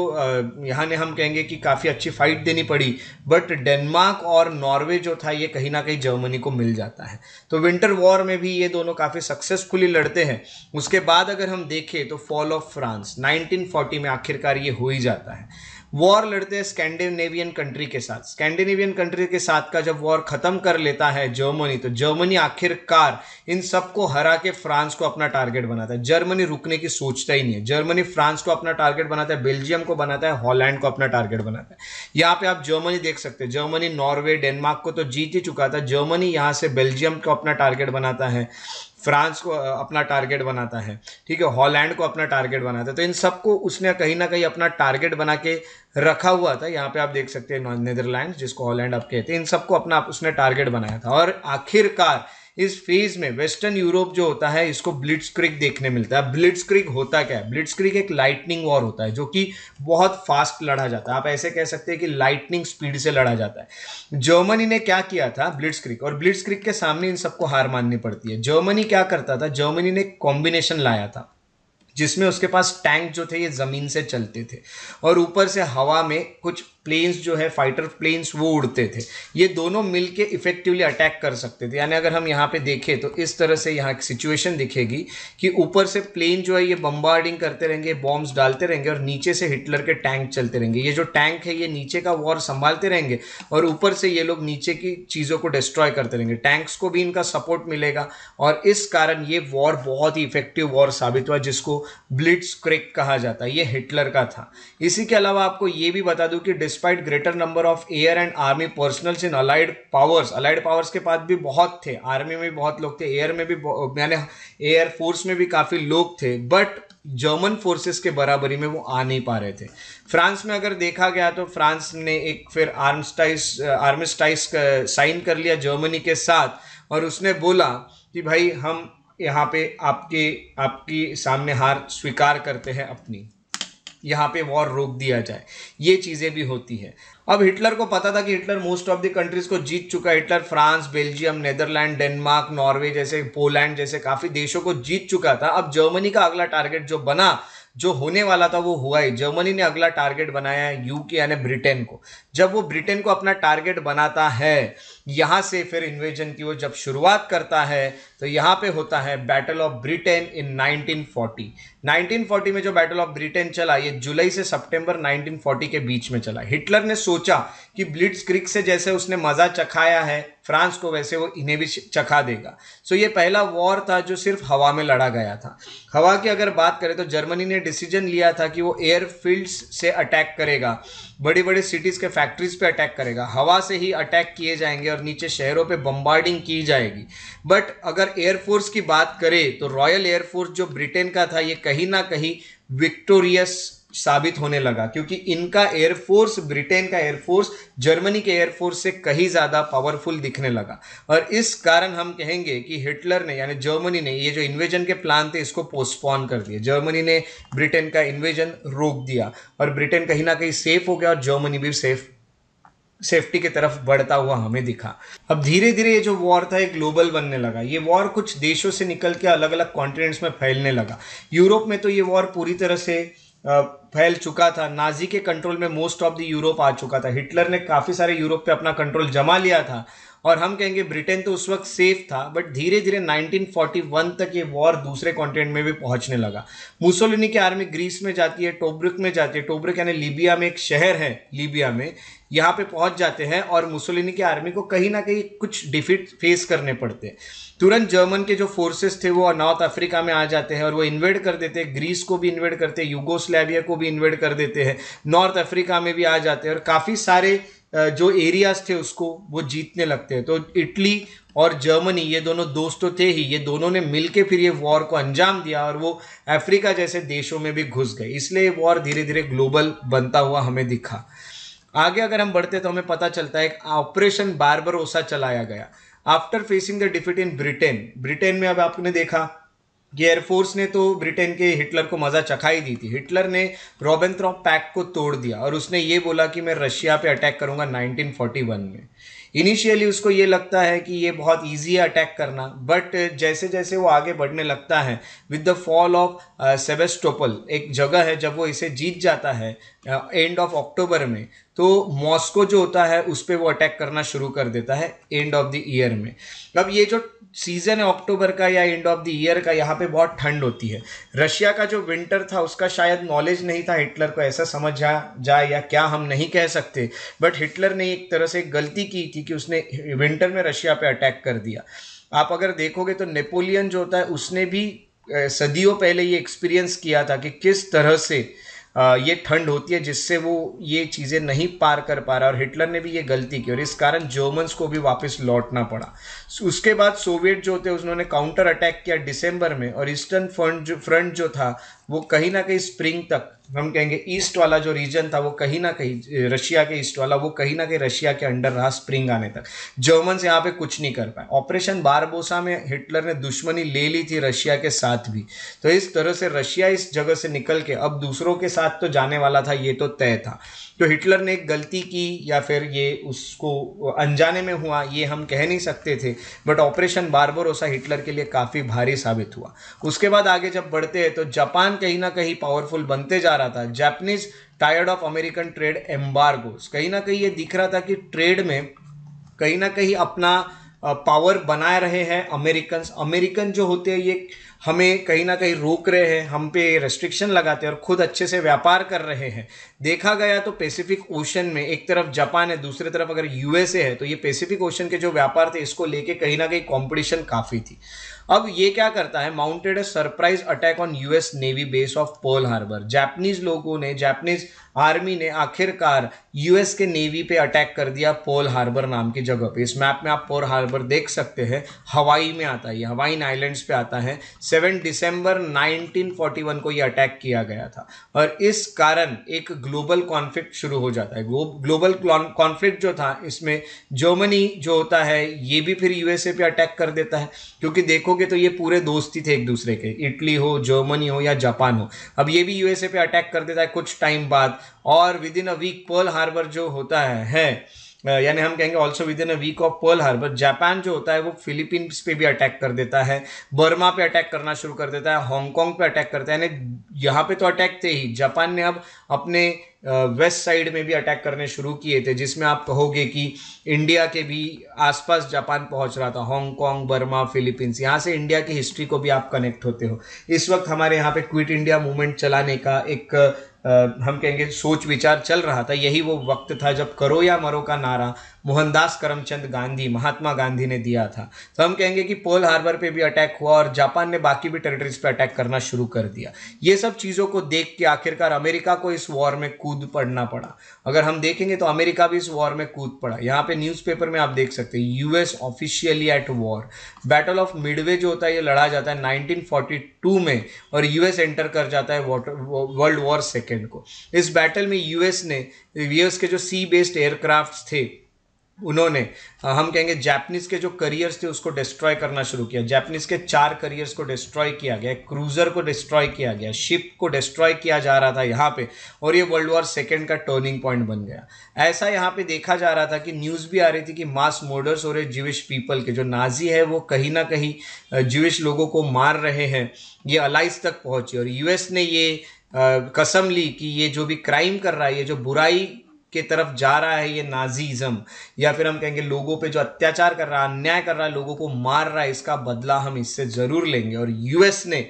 यहाँ ने हम कहेंगे कि काफ़ी अच्छी फाइट देनी पड़ी बट डेनमार्क और नॉर्वे जो था ये कहीं ना कहीं जर्मनी को मिल जाता है तो विंटर वॉर में भी ये दोनों काफ़ी सक्सेसफुली लड़ते हैं उसके बाद अगर हम देखें तो फॉल ऑफ फ्रांस 1940 में आखिरकार ये हो ही जाता है वॉर लड़ते हैं स्कैंडिनेवियन कंट्री के साथ स्कैंडिनेवियन कंट्री के साथ का जब वॉर ख़त्म कर लेता है जर्मनी तो जर्मनी आखिरकार इन सबको हरा के फ्रांस को अपना टारगेट बनाता है जर्मनी रुकने की सोचता ही नहीं है जर्मनी फ्रांस को अपना टारगेट बनाता है बेल्जियम को बनाता है हॉलैंड को अपना टारगेट बनाता है यहाँ पे आप जर्मनी देख सकते हैं जर्मनी नॉर्वे डेनमार्क को तो जीत ही चुका था जर्मनी यहाँ से बेल्जियम को अपना टारगेट बनाता है फ्रांस को अपना टारगेट बनाता है ठीक है हॉलैंड को अपना टारगेट बनाता है तो इन सबको उसने कहीं ना कहीं अपना टारगेट बना के रखा हुआ था यहाँ पे आप देख सकते हैं नीदरलैंड जिसको हॉलैंड आप कहते हैं इन सबको अपना उसने टारगेट बनाया था और आखिरकार इस फेज में वेस्टर्न यूरोप जो होता है इसको ब्लिट्स क्रिक देखने मिलता है ब्लिट्स क्रिक होता क्या है ब्लिट्स क्रिक एक लाइटनिंग वॉर होता है जो कि बहुत फास्ट लड़ा जाता है आप ऐसे कह सकते हैं कि लाइटनिंग स्पीड से लड़ा जाता है जर्मनी ने क्या किया था ब्लिट्स क्रिक और ब्लिट्स क्रिक के सामने इन सबको हार माननी पड़ती है जर्मनी क्या करता था जर्मनी ने कॉम्बिनेशन लाया था जिसमें उसके पास टैंक जो थे ये ज़मीन से चलते थे और ऊपर से हवा में कुछ प्लेन्स जो है फाइटर प्लेन्स वो उड़ते थे ये दोनों मिल के इफेक्टिवली अटैक कर सकते थे यानी अगर हम यहाँ पे देखें तो इस तरह से यहाँ की सिचुएशन दिखेगी कि ऊपर से प्लेन जो है ये बम्बार्डिंग करते रहेंगे बॉम्ब्स डालते रहेंगे और नीचे से हिटलर के टैंक चलते रहेंगे ये जो टैंक है ये नीचे का वॉर संभालते रहेंगे और ऊपर से ये लोग नीचे की चीज़ों को डिस्ट्रॉय करते रहेंगे टैंक्स को भी इनका सपोर्ट मिलेगा और इस कारण ये वॉर बहुत ही इफेक्टिव वॉर साबित हुआ जिसको ब्लिट्स क्रिक कहा जाता है ये हिटलर का था इसी के अलावा आपको ये भी बता दूँ कि despite greater number of air and army personnels in allied powers allied powers के पास भी बहुत थे आर्मी में भी बहुत लोग थे एयर में भी यानी एयर फोर्स में भी काफ़ी लोग थे बट जर्मन फोर्सेस के बराबरी में वो आ नहीं पा रहे थे फ्रांस में अगर देखा गया तो फ्रांस ने एक फिर आर्मस्टाइस आर्मिस्टाइस साइन कर लिया जर्मनी के साथ और उसने बोला कि भाई हम यहाँ पे आपके आपकी सामने हार स्वीकार करते हैं अपनी यहाँ पे वॉर रोक दिया जाए ये चीज़ें भी होती है अब हिटलर को पता था कि Hitler most of the countries को जीत चुका है Hitler France Belgium Netherland Denmark Norway जैसे पोलैंड जैसे काफ़ी देशों को जीत चुका था अब जर्मनी का अगला टारगेट जो बना जो होने वाला था वो हुआ ही जर्मनी ने अगला टारगेट बनाया है यूके यानी ब्रिटेन को जब वो ब्रिटेन को अपना टारगेट बनाता है यहाँ से फिर इन्वेजन की वो जब शुरुआत करता है तो यहाँ पे होता है बैटल ऑफ ब्रिटेन इन 1940 1940 में जो बैटल ऑफ ब्रिटेन चला ये जुलाई से सितंबर 1940 के बीच में चला हिटलर ने सोचा कि ब्लिट्स क्रिक से जैसे उसने मज़ा चखाया है फ्रांस को वैसे वो इन्हें भी चखा देगा सो ये पहला वॉर था जो सिर्फ हवा में लड़ा गया था हवा की अगर बात करें तो जर्मनी ने डिसीजन लिया था कि वो एयरफील्ड्स से अटैक करेगा बड़े बड़े सिटीज़ के फैक्ट्रीज़ पे अटैक करेगा हवा से ही अटैक किए जाएंगे और नीचे शहरों पे बम्बार्डिंग की जाएगी बट अगर एयरफोर्स की बात करें तो रॉयल एयरफोर्स जो ब्रिटेन का था ये कहीं ना कहीं विक्टोरियस साबित होने लगा क्योंकि इनका एयरफोर्स ब्रिटेन का एयरफोर्स जर्मनी के एयरफोर्स से कहीं ज़्यादा पावरफुल दिखने लगा और इस कारण हम कहेंगे कि हिटलर ने यानी जर्मनी ने ये जो इन्वेजन के प्लान थे इसको पोस्टपोन कर दिए जर्मनी ने ब्रिटेन का इन्वेजन रोक दिया और ब्रिटेन कहीं ना कहीं सेफ हो गया और जर्मनी भी सेफ सेफ्टी की तरफ बढ़ता हुआ हमें दिखा अब धीरे धीरे ये जो वॉर था ये ग्लोबल बनने लगा ये वॉर कुछ देशों से निकल के अलग अलग कॉन्टिनेंट्स में फैलने लगा यूरोप में तो ये वॉर पूरी तरह से फैल चुका था नाजी के कंट्रोल में मोस्ट ऑफ द यूरोप आ चुका था हिटलर ने काफ़ी सारे यूरोप पे अपना कंट्रोल जमा लिया था और हम कहेंगे ब्रिटेन तो उस वक्त सेफ था बट धीरे धीरे 1941 तक ये वॉर दूसरे कॉन्टिनेंट में भी पहुंचने लगा मुसोलिनी की आर्मी ग्रीस में जाती है टोब्रिक में जाती है टोब्रिक यानी लीबिया में एक शहर है लीबिया में यहाँ पे पहुंच जाते हैं और मुसोलिनी की आर्मी को कहीं ना कहीं कुछ डिफीट फेस करने पड़ते हैं तुरंत जर्मन के जो फोर्सेस थे वो नॉर्थ अफ्रीका में आ जाते हैं और वो इन्वेड कर देते हैं ग्रीस को भी इन्वेड करते हैं यूगोस्लाविया को भी इन्वेड कर देते हैं नॉर्थ अफ्रीका में भी आ जाते हैं और काफ़ी सारे जो एरियाज थे उसको वो जीतने लगते हैं तो इटली और जर्मनी ये दोनों दोस्तों तो थे ही ये दोनों ने मिलके फिर ये वॉर को अंजाम दिया और वो अफ्रीका जैसे देशों में भी घुस गए इसलिए वॉर धीरे धीरे ग्लोबल बनता हुआ हमें दिखा आगे अगर हम बढ़ते तो हमें पता चलता है ऑपरेशन बारबरोसा चलाया गया after facing the defeat in Britain Britain में अब आपने देखा ये एयरफोर्स ने तो ब्रिटेन के हिटलर को मज़ा चखाई दी थी हिटलर ने रॉबेंथ्रॉप पैक को तोड़ दिया और उसने ये बोला कि मैं रशिया पे अटैक करूँगा 1941 में इनिशियली उसको ये लगता है कि ये बहुत ईजी है अटैक करना बट जैसे जैसे वो आगे बढ़ने लगता है with the fall of Sevastopol एक जगह है जब वो इसे जीत जाता है एंड ऑफ अक्टूबर में तो मॉस्को जो होता है उस पर वो अटैक करना शुरू कर देता है एंड ऑफ द ईयर में अब ये जो सीज़न है अक्टूबर का या एंड ऑफ द ईयर का यहाँ पे बहुत ठंड होती है रशिया का जो विंटर था उसका शायद नॉलेज नहीं था हिटलर को ऐसा समझा जाए या क्या हम नहीं कह सकते बट हिटलर ने एक तरह से गलती की थी कि उसने विंटर में रशिया पे अटैक कर दिया आप अगर देखोगे तो नेपोलियन जो होता है उसने भी सदियों पहले ये एक्सपीरियंस किया था कि किस तरह से ये ठंड होती है जिससे वो ये चीज़ें नहीं पार कर पा रहा और हिटलर ने भी ये गलती की और इस कारण जर्मन्स को भी वापस लौटना पड़ा उसके बाद सोवियत जो थे उन्होंने काउंटर अटैक किया दिसंबर में और ईस्टर्न फ्रंट जो फ्रंट जो था वो कहीं ना कहीं स्प्रिंग तक हम कहेंगे ईस्ट वाला जो रीजन था वो कहीं ना कहीं रशिया के ईस्ट वाला वो कहीं ना कहीं रशिया के अंडर रहा स्प्रिंग आने तक जर्मन्स यहाँ पे कुछ नहीं कर पाए ऑपरेशन बारबोसा में हिटलर ने दुश्मनी ले ली थी रशिया के साथ भी तो इस तरह से रशिया इस जगह से निकल के अब दूसरों के साथ तो जाने वाला था ये तो तय था तो हिटलर ने गलती की या फिर ये उसको अनजाने में हुआ ये हम कह नहीं सकते थे बट ऑपरेशन बारबरोसा हिटलर के लिए काफ़ी भारी साबित हुआ उसके बाद आगे जब बढ़ते हैं तो जापान कहीं ना कहीं पावरफुल बनते जा रहा था Japanese tired of American trade embargoes कहीं ना कहीं ये दिख रहा था कि ट्रेड में कहीं ना कहीं अपना पावर बनाए रहे हैं अमेरिकन अमेरिकन जो होते हैं ये हमें कहीं ना कहीं रोक रहे हैं हम पे रेस्ट्रिक्शन लगाते हैं और खुद अच्छे से व्यापार कर रहे हैं देखा गया तो पैसिफिक ओशन में एक तरफ जापान है दूसरी तरफ अगर यूएसए है तो ये पैसिफिक ओशन के जो व्यापार थे इसको लेके कहीं ना कहीं कॉम्पिटिशन काफ़ी थी अब ये क्या करता है mounted surprise attack on US navy base of Pearl Harbor Japanese लोगों ने जैपनीज आर्मी ने आखिरकार यूएस के नेवी पे अटैक कर दिया पोल हार्बर नाम की जगह पे इस मैप में आप पोल हार्बर देख सकते हैं हवाई में आता है हवाई आइलैंड्स पे आता है 7 दिसंबर 1941 को ये अटैक किया गया था और इस कारण एक ग्लोबल कॉन्फ्लिक्ट शुरू हो जाता है ग्लोबल कॉन्फ्लिक्ट जो था इसमें जर्मनी जो होता है ये भी फिर यूएसए पे अटैक कर देता है क्योंकि देखो देखोगे तो ये पूरे दोस्ती थे एक दूसरे के इटली हो जर्मनी हो या जापान हो अब ये भी यूएसए पे अटैक कर देता है कुछ टाइम बाद और within a week Pearl Harbor जो होता है, है यानी हम कहेंगे also within a week of Pearl Harbor Japan जो होता है वो फिलीपींस पे भी अटैक कर देता है बर्मा पे अटैक करना शुरू कर देता है हांगकांग पे अटैक करता है यानी यहाँ पे तो अटैक थे ही जापान ने अब अपने वेस्ट साइड में भी अटैक करने शुरू किए थे जिसमें आप कहोगे कि इंडिया के भी आसपास जापान पहुंच रहा था हांगकांग बर्मा फिलीपींस यहाँ से इंडिया की हिस्ट्री को भी आप कनेक्ट होते हो इस वक्त हमारे यहाँ पे क्विट इंडिया मूवमेंट चलाने का एक हम कहेंगे सोच विचार चल रहा था यही वो वक्त था जब करो या मरो का नारा मोहनदास करमचंद गांधी महात्मा गांधी ने दिया था तो हम कहेंगे कि पोल हार्बर पे भी अटैक हुआ और जापान ने बाकी भी टेरिटरीज पे अटैक करना शुरू कर दिया ये सब चीज़ों को देख के आखिरकार अमेरिका को इस वॉर में कूद पड़ना पड़ा अगर हम देखेंगे तो अमेरिका भी इस वॉर में कूद पड़ा यहाँ पे न्यूज़पेपर में आप देख सकते हैं US officially at war battle of Midway जो होता है ये लड़ा जाता है नाइनटीन में और यूएस एंटर कर जाता है वर्ल्ड वॉर सेकेंड को इस बैटल में यूएस ने यूएस के जो सी बेस्ड एयरक्राफ्ट थे उन्होंने हाँ, हम कहेंगे जैपनीज़ के जो करियर्स थे उसको डिस्ट्रॉय करना शुरू किया जैपनीज के चार करियर्स को डिस्ट्रॉय किया गया क्रूज़र को डिस्ट्रॉय किया गया शिप को डिस्ट्रॉय किया जा रहा था यहाँ पे और ये वर्ल्ड वॉर सेकेंड का टर्निंग पॉइंट बन गया ऐसा यहाँ पे देखा जा रहा था कि न्यूज़ भी आ रही थी कि मास मर्डर्स हो रहे जिविश पीपल के जो नाजी है वो कहीं ना कहीं जिविश लोगों को मार रहे हैं ये अलाइज तक पहुँची और यूएस ने ये कसम ली कि ये जो भी क्राइम कर रहा है ये जो बुराई के तरफ जा रहा है ये नाजीज़म या फिर हम कहेंगे लोगों पे जो अत्याचार कर रहा है अन्याय कर रहा है लोगों को मार रहा है इसका बदला हम इससे ज़रूर लेंगे और यूएस ने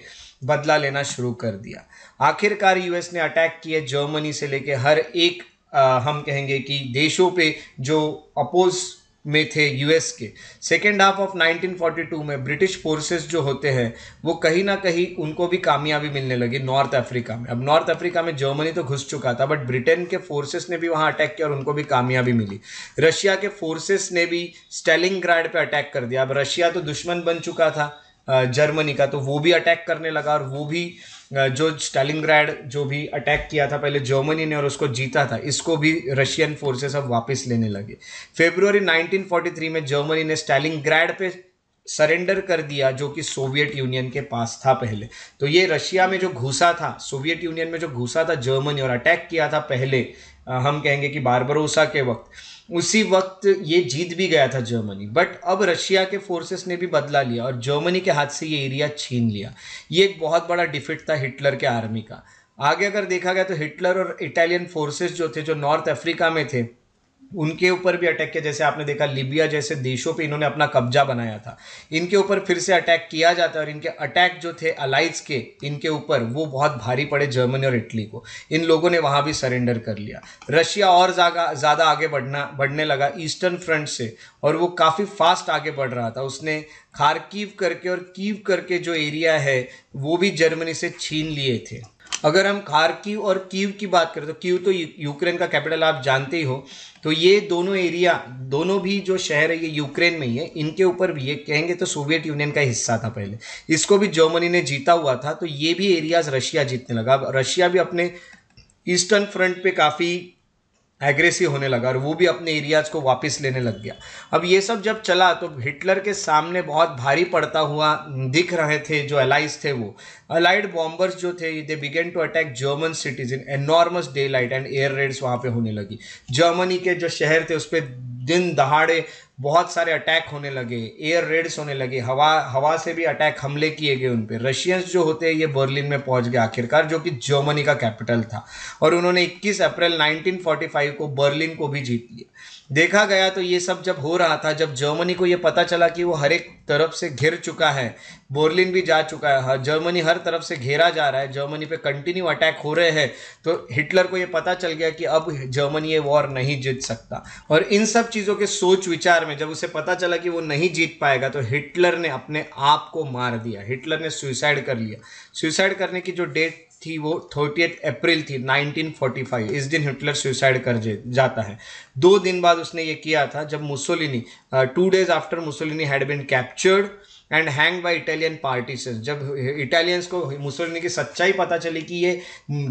बदला लेना शुरू कर दिया आखिरकार यूएस ने अटैक किए जर्मनी से लेके हर एक आ, हम कहेंगे कि देशों पे जो अपोज में थे यूएस के सेकेंड हाफ ऑफ 1942 में ब्रिटिश फोर्सेस जो होते हैं वो कहीं ना कहीं उनको भी कामयाबी मिलने लगी नॉर्थ अफ्रीका में अब नॉर्थ अफ्रीका में जर्मनी तो घुस चुका था बट ब्रिटेन के फोर्सेस ने भी वहाँ अटैक किया और उनको भी कामयाबी मिली रशिया के फोर्सेस ने भी स्टेलिंग ग्राइड पर अटैक कर दिया अब रशिया तो दुश्मन बन चुका था जर्मनी का तो वो भी अटैक करने लगा और वो भी जो स्टालिनग्राड जो भी अटैक किया था पहले जर्मनी ने और उसको जीता था इसको भी रशियन फोर्सेस अब वापस लेने लगे फेब्रुवरी 1943 में जर्मनी ने स्टालिनग्राड पे सरेंडर कर दिया जो कि सोवियत यूनियन के पास था पहले तो ये रशिया में जो घुसा था सोवियत यूनियन में जो घुसा था जर्मनी और अटैक किया था पहले हम कहेंगे कि बारबरोसा के वक्त उसी वक्त ये जीत भी गया था जर्मनी बट अब रशिया के फोर्सेस ने भी बदला लिया और जर्मनी के हाथ से ये एरिया छीन लिया ये एक बहुत बड़ा डिफिट था हिटलर के आर्मी का आगे अगर देखा गया तो हिटलर और इटालियन फोर्सेस जो थे जो नॉर्थ अफ्रीका में थे उनके ऊपर भी अटैक किया जैसे आपने देखा लीबिया जैसे देशों पे इन्होंने अपना कब्जा बनाया था इनके ऊपर फिर से अटैक किया जाता है और इनके अटैक जो थे अलाइज के इनके ऊपर वो बहुत भारी पड़े जर्मनी और इटली को इन लोगों ने वहाँ भी सरेंडर कर लिया रशिया और ज़्यादा आगे बढ़ना बढ़ने लगा ईस्टर्न फ्रंट से और वो काफ़ी फास्ट आगे बढ़ रहा था उसने खारकीव करके और कीव करके जो एरिया है वो भी जर्मनी से छीन लिए थे अगर हम खारकीव और कीव की बात करें तो कीव तो यूक्रेन का कैपिटल आप जानते ही हो तो ये दोनों एरिया दोनों भी जो शहर है ये यूक्रेन में ही है इनके ऊपर भी ये कहेंगे तो सोवियत यूनियन का हिस्सा था पहले इसको भी जर्मनी ने जीता हुआ था तो ये भी एरियाज रशिया जीतने लगा अब रशिया भी अपने ईस्टर्न फ्रंट पे काफ़ी एग्रेसिव होने लगा और वो भी अपने एरियाज को वापस लेने लग गया अब ये सब जब चला तो हिटलर के सामने बहुत भारी पड़ता हुआ दिख रहे थे जो अलाइज थे वो अलाइड बॉम्बर्स जो थे they began to attack German cities in enormous daylight and air raids वहाँ पे होने लगी जर्मनी के जो शहर थे उस पर दिन दहाड़े बहुत सारे अटैक होने लगे एयर रेड्स होने लगे हवा हवा से भी अटैक हमले किए गए उन पर रशियंस जो होते हैं ये बर्लिन में पहुंच गए आखिरकार जो कि जर्मनी का कैपिटल था और उन्होंने 21 अप्रैल 1945 को बर्लिन को भी जीत लिया देखा गया तो ये सब जब हो रहा था जब जर्मनी को ये पता चला कि वो हर एक तरफ से घिर चुका है बोर्लिन भी जा चुका है जर्मनी हर तरफ से घेरा जा रहा है जर्मनी पे कंटिन्यू अटैक हो रहे हैं तो हिटलर को ये पता चल गया कि अब जर्मनी ये वॉर नहीं जीत सकता और इन सब चीज़ों के सोच विचार में जब उसे पता चला कि वो नहीं जीत पाएगा तो हिटलर ने अपने आप को मार दिया हिटलर ने सुइसाइड कर लिया सुइसाइड करने की जो डेट थी वो थर्टी अप्रैल थी 1945 इस दिन हिटलर सुसाइड कर जाता है दो दिन बाद उसने ये किया था जब Mussolini two days after Mussolini had been captured and हैंग बाय इटालियन पार्टीसन जब इटालियंस को मुसोलिनी की सच्चाई पता चली कि ये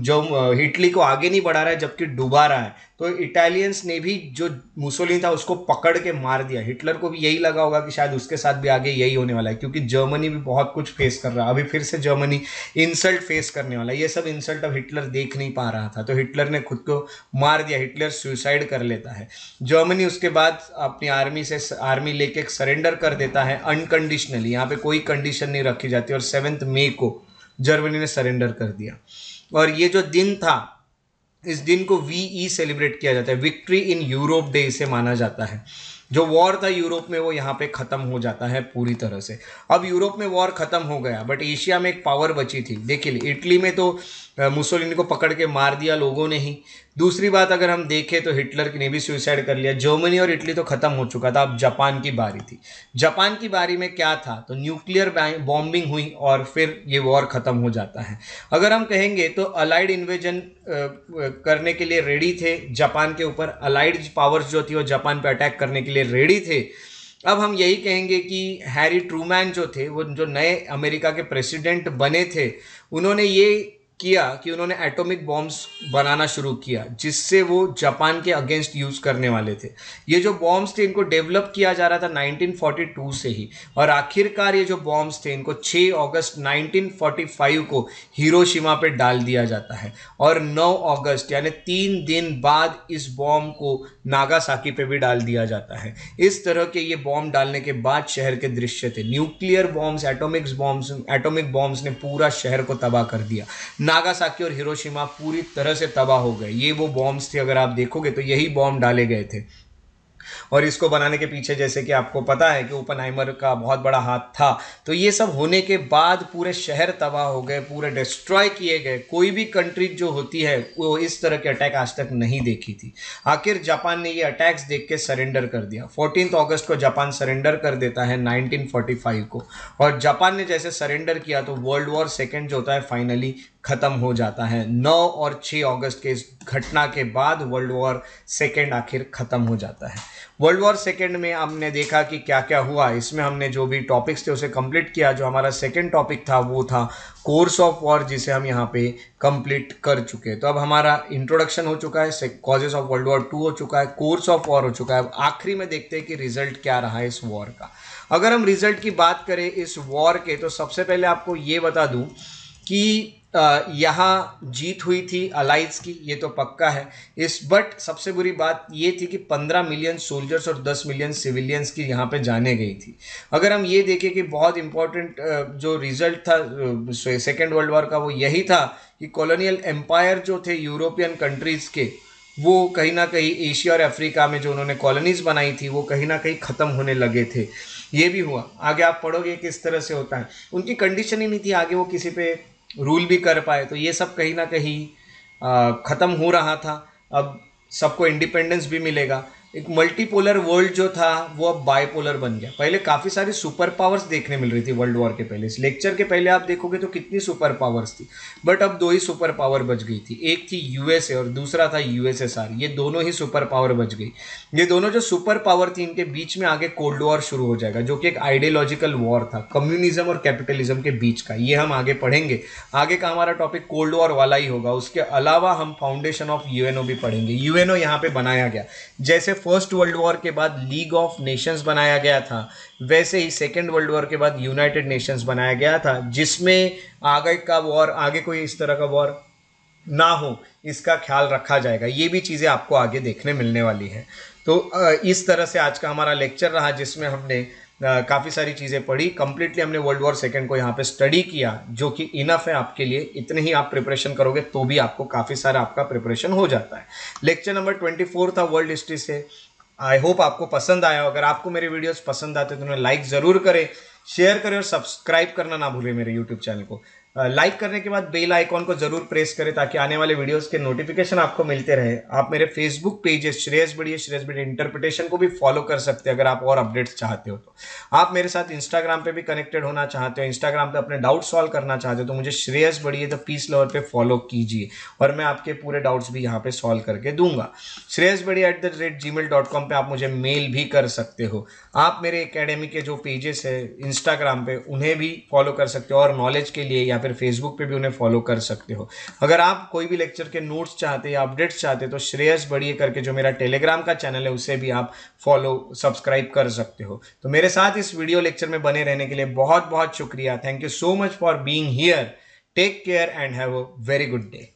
जो हिटली को आगे नहीं बढ़ा रहा है जबकि डुबा रहा है तो इटालियंस ने भी जो मुसोलिन था उसको पकड़ के मार दिया हिटलर को भी यही लगा होगा कि शायद उसके साथ भी आगे यही होने वाला है क्योंकि जर्मनी भी बहुत कुछ फेस कर रहा है अभी फिर से जर्मनी इंसल्ट फेस करने वाला है ये सब इंसल्ट अब हिटलर देख नहीं पा रहा था तो हिटलर ने खुद को मार दिया हिटलर सुसाइड कर लेता है जर्मनी उसके बाद अपनी आर्मी से आर्मी लेके सरेंडर कर देता है अनकंडीशनली यहाँ पर कोई कंडीशन नहीं रखी जाती और सेवन्थ मे को जर्मनी ने सरेंडर कर दिया और ये जो दिन था इस दिन को वी ई सेलिब्रेट किया जाता है विक्ट्री इन यूरोप डे इसे माना जाता है जो वॉर था यूरोप में वो यहाँ पे ख़त्म हो जाता है पूरी तरह से अब यूरोप में वॉर ख़त्म हो गया बट एशिया में एक पावर बची थी देखिए इटली में तो मुसोलिनी को पकड़ के मार दिया लोगों ने ही दूसरी बात अगर हम देखें तो हिटलर ने भी सुइसाइड कर लिया जर्मनी और इटली तो ख़त्म हो चुका था अब जापान की बारी थी जापान की बारी में क्या था तो न्यूक्लियर बॉम्बिंग हुई और फिर ये वॉर ख़त्म हो जाता है अगर हम कहेंगे तो अलाइड इन्वेजन करने के लिए रेडी थे जापान के ऊपर अलाइड पावर्स जो थी वो जापान पर अटैक करने के लिए रेडी थे अब हम यही कहेंगे कि हैरी ट्रूमैन जो थे वो जो नए अमेरिका के प्रेसिडेंट बने थे उन्होंने ये किया कि उन्होंने एटॉमिक बॉम्ब्स बनाना शुरू किया जिससे वो जापान के अगेंस्ट यूज़ करने वाले थे ये जो बॉम्ब्स थे इनको डेवलप किया जा रहा था 1942 से ही और आखिरकार ये जो बॉम्ब्स थे इनको 6 अगस्त 1945 को हिरोशिमा पे डाल दिया जाता है और 9 अगस्त यानी तीन दिन बाद इस बॉम्ब को नागासाकी पे भी डाल दिया जाता है इस तरह के ये बॉम्ब डालने के बाद शहर के दृश्य थे nuclear bombs atomics bombs atomic bombs ने पूरा शहर को तबाह कर दिया नागासाकी और हिरोशिमा पूरी तरह से तबाह हो गए ये वो बॉम्ब्स थे अगर आप देखोगे तो यही बॉम्ब डाले गए थे और इसको बनाने के पीछे जैसे कि आपको पता है कि ओपन का बहुत बड़ा हाथ था तो ये सब होने के बाद पूरे शहर तबाह हो गए पूरे डिस्ट्रॉय किए गए कोई भी कंट्री जो होती है वो इस तरह के अटैक आज तक नहीं देखी थी आखिर जापान ने ये अटैक्स देख के सरेंडर कर दिया फोर्टीन अगस्त को जापान सरेंडर कर देता है नाइनटीन को और जापान ने जैसे सरेंडर किया तो वर्ल्ड वॉर सेकेंड जो होता है फाइनली ख़त्म हो जाता है 9 और 6 अगस्त के इस घटना के बाद वर्ल्ड वॉर सेकेंड आखिर ख़त्म हो जाता है वर्ल्ड वॉर सेकेंड में हमने देखा कि क्या क्या हुआ इसमें हमने जो भी टॉपिक्स थे उसे कंप्लीट किया जो हमारा सेकेंड टॉपिक था वो था कोर्स ऑफ वॉर जिसे हम यहाँ पे कंप्लीट कर चुके हैं तो अब हमारा इंट्रोडक्शन हो चुका है causes of world war two हो चुका है कोर्स ऑफ वॉर हो चुका है अब आखिरी में देखते हैं कि रिजल्ट क्या रहा है इस वॉर का अगर हम रिजल्ट की बात करें इस वॉर के तो सबसे पहले आपको ये बता दूँ कि यहाँ जीत हुई थी अलाइज की ये तो पक्का है इस बट सबसे बुरी बात ये थी कि 15 मिलियन सोल्जर्स और 10 मिलियन सिविलियंस की यहाँ पे जाने गई थी अगर हम ये देखें कि बहुत इम्पॉर्टेंट जो रिजल्ट था सेकेंड वर्ल्ड वॉर का वो यही था कि कॉलोनियल एम्पायर जो थे यूरोपियन कंट्रीज़ के वो कहीं ना कहीं एशिया और अफ्रीका में जो उन्होंने कॉलोनीज़ बनाई थी वो कहीं ना कहीं ख़त्म होने लगे थे ये भी हुआ आगे आप पढ़ोगे किस तरह से होता है उनकी कंडीशन ही नहीं थी आगे वो किसी पे रूल भी कर पाए तो ये सब कहीं ना कहीं ख़त्म हो रहा था अब सबको इंडिपेंडेंस भी मिलेगा एक मल्टीपोलर वर्ल्ड जो था वो अब बायपोलर बन गया पहले काफ़ी सारी सुपर पावर्स देखने मिल रही थी वर्ल्ड वॉर के पहले इस लेक्चर के पहले आप देखोगे तो कितनी सुपर पावर्स थी बट अब दो ही सुपर पावर बच गई थी एक थी यूएसए और दूसरा था यूएसएसआर ये दोनों ही सुपर पावर बच गई ये दोनों जो सुपर पावर थी इनके बीच में आगे कोल्ड वॉर शुरू हो जाएगा जो कि एक आइडियोलॉजिकल वॉर था कम्युनिज्म और कैपिटलिज्म के बीच का ये हम आगे पढ़ेंगे आगे का हमारा टॉपिक कोल्ड वॉर वाला ही होगा उसके अलावा हम फाउंडेशन ऑफ यूएनओ भी पढ़ेंगे यूएनओ यहाँ पे बनाया गया जैसे फर्स्ट वर्ल्ड वॉर के बाद लीग ऑफ नेशंस बनाया गया था वैसे ही सेकेंड वर्ल्ड वॉर के बाद यूनाइटेड नेशंस बनाया गया था जिसमें आगे का वॉर आगे कोई इस तरह का वॉर ना हो इसका ख्याल रखा जाएगा ये भी चीज़ें आपको आगे देखने मिलने वाली हैं तो इस तरह से आज का हमारा लेक्चर रहा जिसमें हमने काफ़ी सारी चीज़ें पढ़ी कम्प्लीटली हमने वर्ल्ड वॉर सेकेंड को यहाँ पे स्टडी किया जो कि इनफ है आपके लिए इतने ही आप प्रिपरेशन करोगे तो भी आपको काफ़ी सारा आपका प्रिपरेशन हो जाता है लेक्चर नंबर ट्वेंटी फोर था वर्ल्ड हिस्ट्री से आई होप आपको पसंद आया अगर आपको मेरे वीडियोस पसंद आते तो उन्हें लाइक ज़रूर करें शेयर करें और सब्सक्राइब करना ना भूलें मेरे यूट्यूब चैनल को लाइक करने के बाद बेल आइकॉन को जरूर प्रेस करें ताकि आने वाले वीडियोस के नोटिफिकेशन आपको मिलते रहे आप मेरे फेसबुक पेजेस श्रेयस बड़ी श्रेयस बड़ी इंटरप्रिटेशन को भी फॉलो कर सकते हैं अगर आप और अपडेट्स चाहते हो तो आप मेरे साथ इंस्टाग्राम पे भी कनेक्टेड होना चाहते हो इंस्टाग्राम पे अपने डाउट सॉल्व करना चाहते हो तो मुझे श्रेयस बड़ी द पीस लेवल पर फॉलो कीजिए और मैं आपके पूरे डाउट्स भी यहाँ पर सॉल्व करके दूंगा Shreyas Badi at the rate Gmail dot com पर आप मुझे मेल भी कर सकते हो आप मेरे अकेडमी के जो पेजेस है इंस्टाग्राम पर उन्हें भी फॉलो कर सकते हो और नॉलेज के लिए या फिर फेसबुक पे भी उन्हें फॉलो कर सकते हो अगर आप कोई भी लेक्चर के नोट्स चाहते या अपडेट्स चाहते तो श्रेयस बढ़िए करके जो मेरा टेलीग्राम का चैनल है उसे भी आप फॉलो सब्सक्राइब कर सकते हो तो मेरे साथ इस वीडियो लेक्चर में बने रहने के लिए बहुत बहुत शुक्रिया thank you so much for being here take care and have a very good day